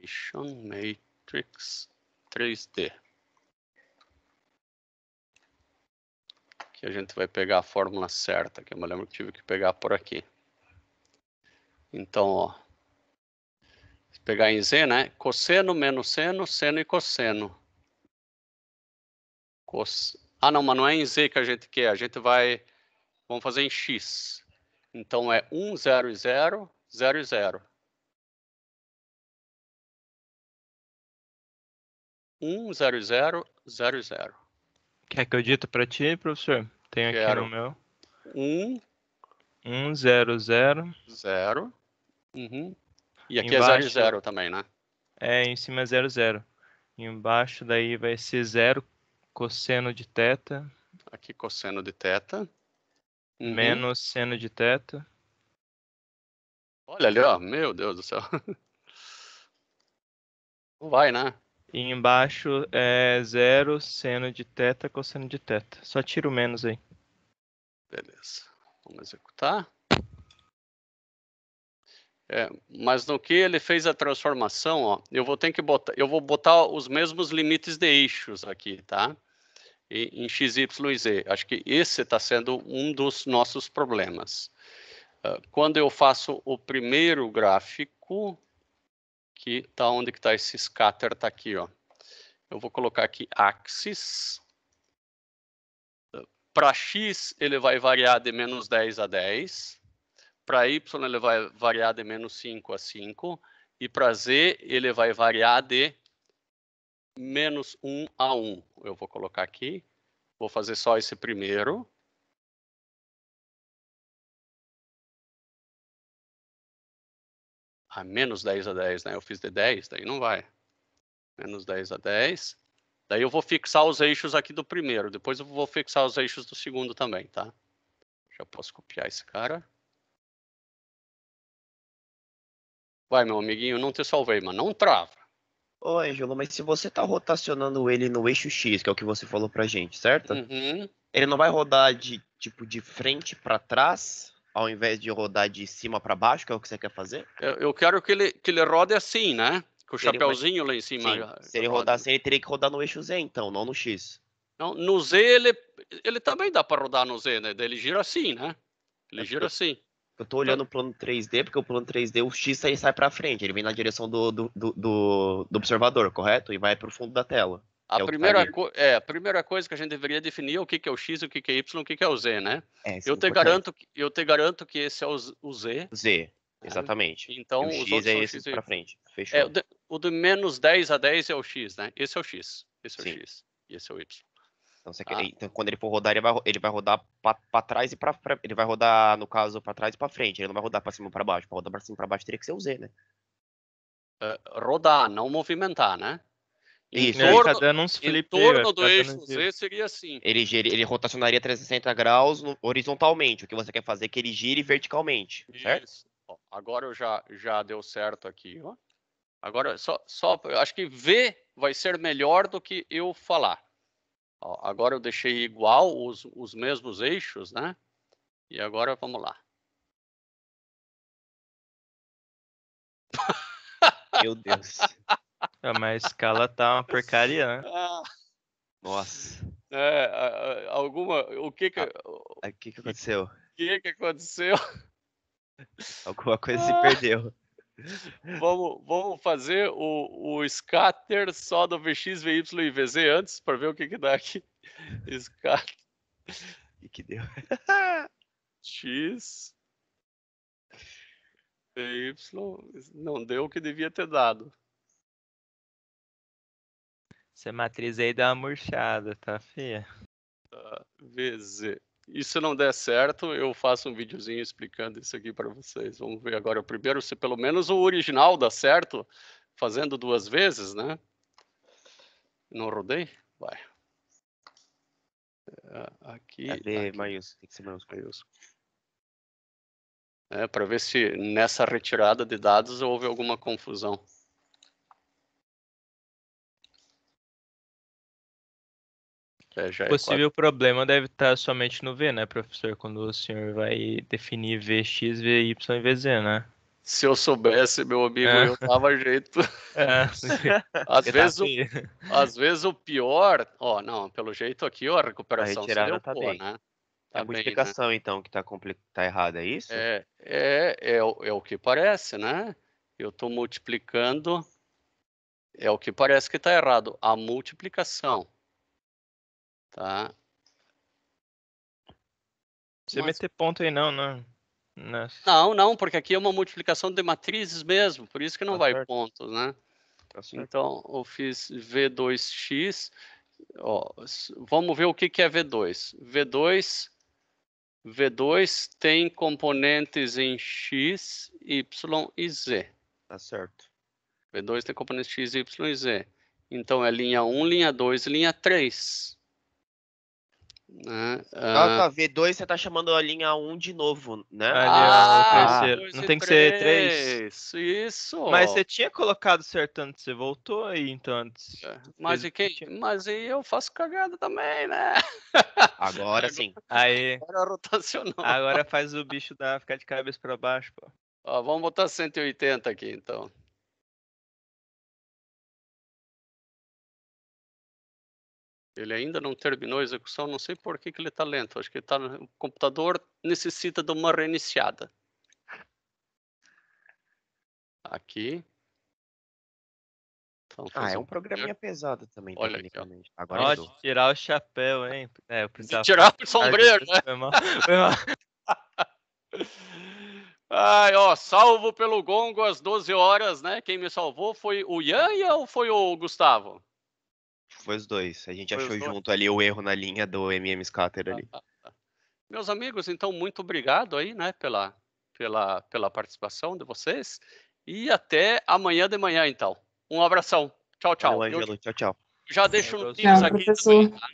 Animation Matrix 3D. Aqui a gente vai pegar a fórmula certa, que eu me lembro que tive que pegar por aqui. Então, ó, se pegar em Z, né? Cosseno menos seno, seno e cosseno. Cos... Ah, não, mas não é em Z que a gente quer, a gente vai... Vamos fazer em X. Então, é 1, 0 e 0, 0 e 0. 1-0-0-0-0. Quer que eu dito para ti, professor? Tem aqui no meu. 1 1 100 0 0 uhum. E aqui é Embaixo... é 0 também, né? É, em cima é 0 0. Embaixo daí vai ser 0 cosseno de teta. Aqui cosseno de teta. Uhum. Menos seno de teta. Olha ali, ó. Meu Deus do céu. Não (laughs) vai, né? E embaixo é zero seno de teta cosseno de teta. Só tira o menos aí. Beleza. Vamos executar. É, mas no que ele fez a transformação, ó, eu vou ter que botar, eu vou botar os mesmos limites de eixos aqui, tá? E, em x, y e z. Acho que esse está sendo um dos nossos problemas. Uh, quando eu faço o primeiro gráfico, que tá onde que tá esse scatter tá aqui, ó. Eu vou colocar aqui axis. Para x ele vai variar de menos 10 a 10. Para y ele vai variar de menos 5 a 5. E para z ele vai variar de menos 1 a 1. Eu vou colocar aqui. Vou fazer só esse primeiro. a menos 10 a 10, né? Eu fiz de 10, daí não vai. Menos 10 a 10. Daí eu vou fixar os eixos aqui do primeiro, depois eu vou fixar os eixos do segundo também, tá? Já posso copiar esse cara. Vai, meu amiguinho, não te salvei, mas não trava. Ô, Ângelo, mas se você tá rotacionando ele no eixo X, que é o que você falou pra gente, certo? Uhum. Ele não vai rodar de, tipo, de frente para trás? ao invés de rodar de cima para baixo, que é o que você quer fazer? Eu, eu, quero que ele, que ele rode assim, né? Com o chapéuzinho lá em cima. Sim, se ele rodar assim, ele teria que rodar no eixo Z, então, não no X. Não, no Z ele, ele também dá para rodar no Z, né? Ele gira assim, né? Ele é gira assim. Eu tô olhando o plano 3D, porque o plano 3D, o X aí sai para frente, ele vem na direção do, do, do, do observador, correto? E vai para o fundo da tela. A, é primeira é, a primeira coisa que a gente deveria definir é o que, que é o X, o que, que é Y, o que, que é o Z, né? É, eu, é te garanto garanto, eu te garanto que esse é o, o Z. Z, exatamente. Né? Então, o X é esse para frente. É, Fechou. É, o, de, o de menos 10 a 10 é o X, né? Esse é o X, esse é Sim. o X e esse é o Y. Então, ah. quer, então, quando ele for rodar, ele vai, ele vai rodar para trás e para frente. Ele vai rodar, no caso, para trás e para frente. Ele não vai rodar para cima e para baixo. Para rodar para cima e para baixo teria que ser o Z, né? Uh, rodar, não movimentar, né? Isso, ele tá dando uns flip, em torno tá do tá eixo Z giro. seria assim. Ele, gira, ele rotacionaria 360 graus horizontalmente. O que você quer fazer é que ele gire verticalmente. Certo? agora eu já, já deu certo aqui. Agora, só, só acho que ver vai ser melhor do que eu falar. agora eu deixei igual os, os mesmos eixos, né? E agora vamos lá. Meu Deus. (laughs) É, mas a escala tá uma porcaria, né? Ah. Nossa. É, alguma. O que que. Ah, o que, que aconteceu? O que que aconteceu? (laughs) Alguma coisa se ah. perdeu. Vamos, vamos fazer o, o scatter só do VX, VY e VZ antes para ver o que que dá aqui. (laughs) Scatter. E que deu? (laughs) X. Y. Não deu o que devia ter dado. Essa matriz aí dá uma murchada, tá feia? Tá, VZ. E se não der certo, eu faço um videozinho explicando isso aqui para vocês. Vamos ver agora o primeiro se pelo menos o original dá certo, fazendo duas vezes, né? Não rodei? Vai. É, aqui. Cadê maiúsculo? Tem que ser maiúsculo. É, para ver se nessa retirada de dados houve alguma confusão. o é, é possível é problema deve estar tá somente no V, né, professor? Quando o senhor vai definir VX, VY e VZ, né? Se eu soubesse, meu amigo, é. eu dava jeito. (laughs) É. (laughs) às, tá vezes, o, às vezes o pior. Ó, oh, não, pelo jeito aqui, ó, a recuperação a se deu tá pô, bem. né? É tá a né? multiplicação, né? então, que tá, tá errada, é isso? É, é, é, é, o, é o que parece, né? Eu estou multiplicando. É o que parece que está errado. A multiplicação. Tá. Você Mas... meter ponto aí não, né? Nessa. Não, não, porque aqui é uma multiplicação de matrizes mesmo, por isso que não tá vai certo. ponto, né? Tá então, eu fiz V2x. Ó, vamos ver o que, que é V2. V2, V2 tem componentes em x, y e z. Tá certo. V2 tem componentes x, y e z. Então, é linha 1, linha 2 e linha 3. Tá. Né? Ah, uh... V2 você tá chamando a linha 1 de novo, né? Ah, ah, é dois, Não tem que três. ser 3. Isso. Mas você tinha colocado certo antes, você voltou aí então antes. É. Mas, e que... Mas e eu faço cagada também, né? Agora sim. Aí. Agora é rotacionou. Agora faz o bicho da ficar de cabeça para baixo, pô. Ó, vamos botar 180 aqui então. Ele ainda não terminou a execução, não sei por que, que ele está lento. Acho que tá, o computador necessita de uma reiniciada. Aqui. Então, ah, é um, programinha pesado também, Olha Agora Pode tirar o chapéu, hein? É, precisava... Tirar o (laughs) ah, sombreiro, né? Foi mal. Foi mal. (laughs) Ai, ó, salvo pelo gongo às 12 horas, né? Quem me salvou foi o Ian ou foi o Gustavo? Foi os dois. A gente Foi achou junto ali o erro na linha do MM Scatter ali. Ah, ah, ah. Meus amigos, então, muito obrigado aí, né, pela, pela, pela participação de vocês. E até amanhã de manhã, então. Um abração. Tchau, tchau. Olá, Angelo. Eu, tchau, tchau. Já deixo no Teams aqui também, tá?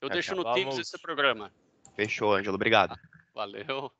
Eu deixo no Teams esse programa. Fechou, Ângelo. Obrigado. Valeu.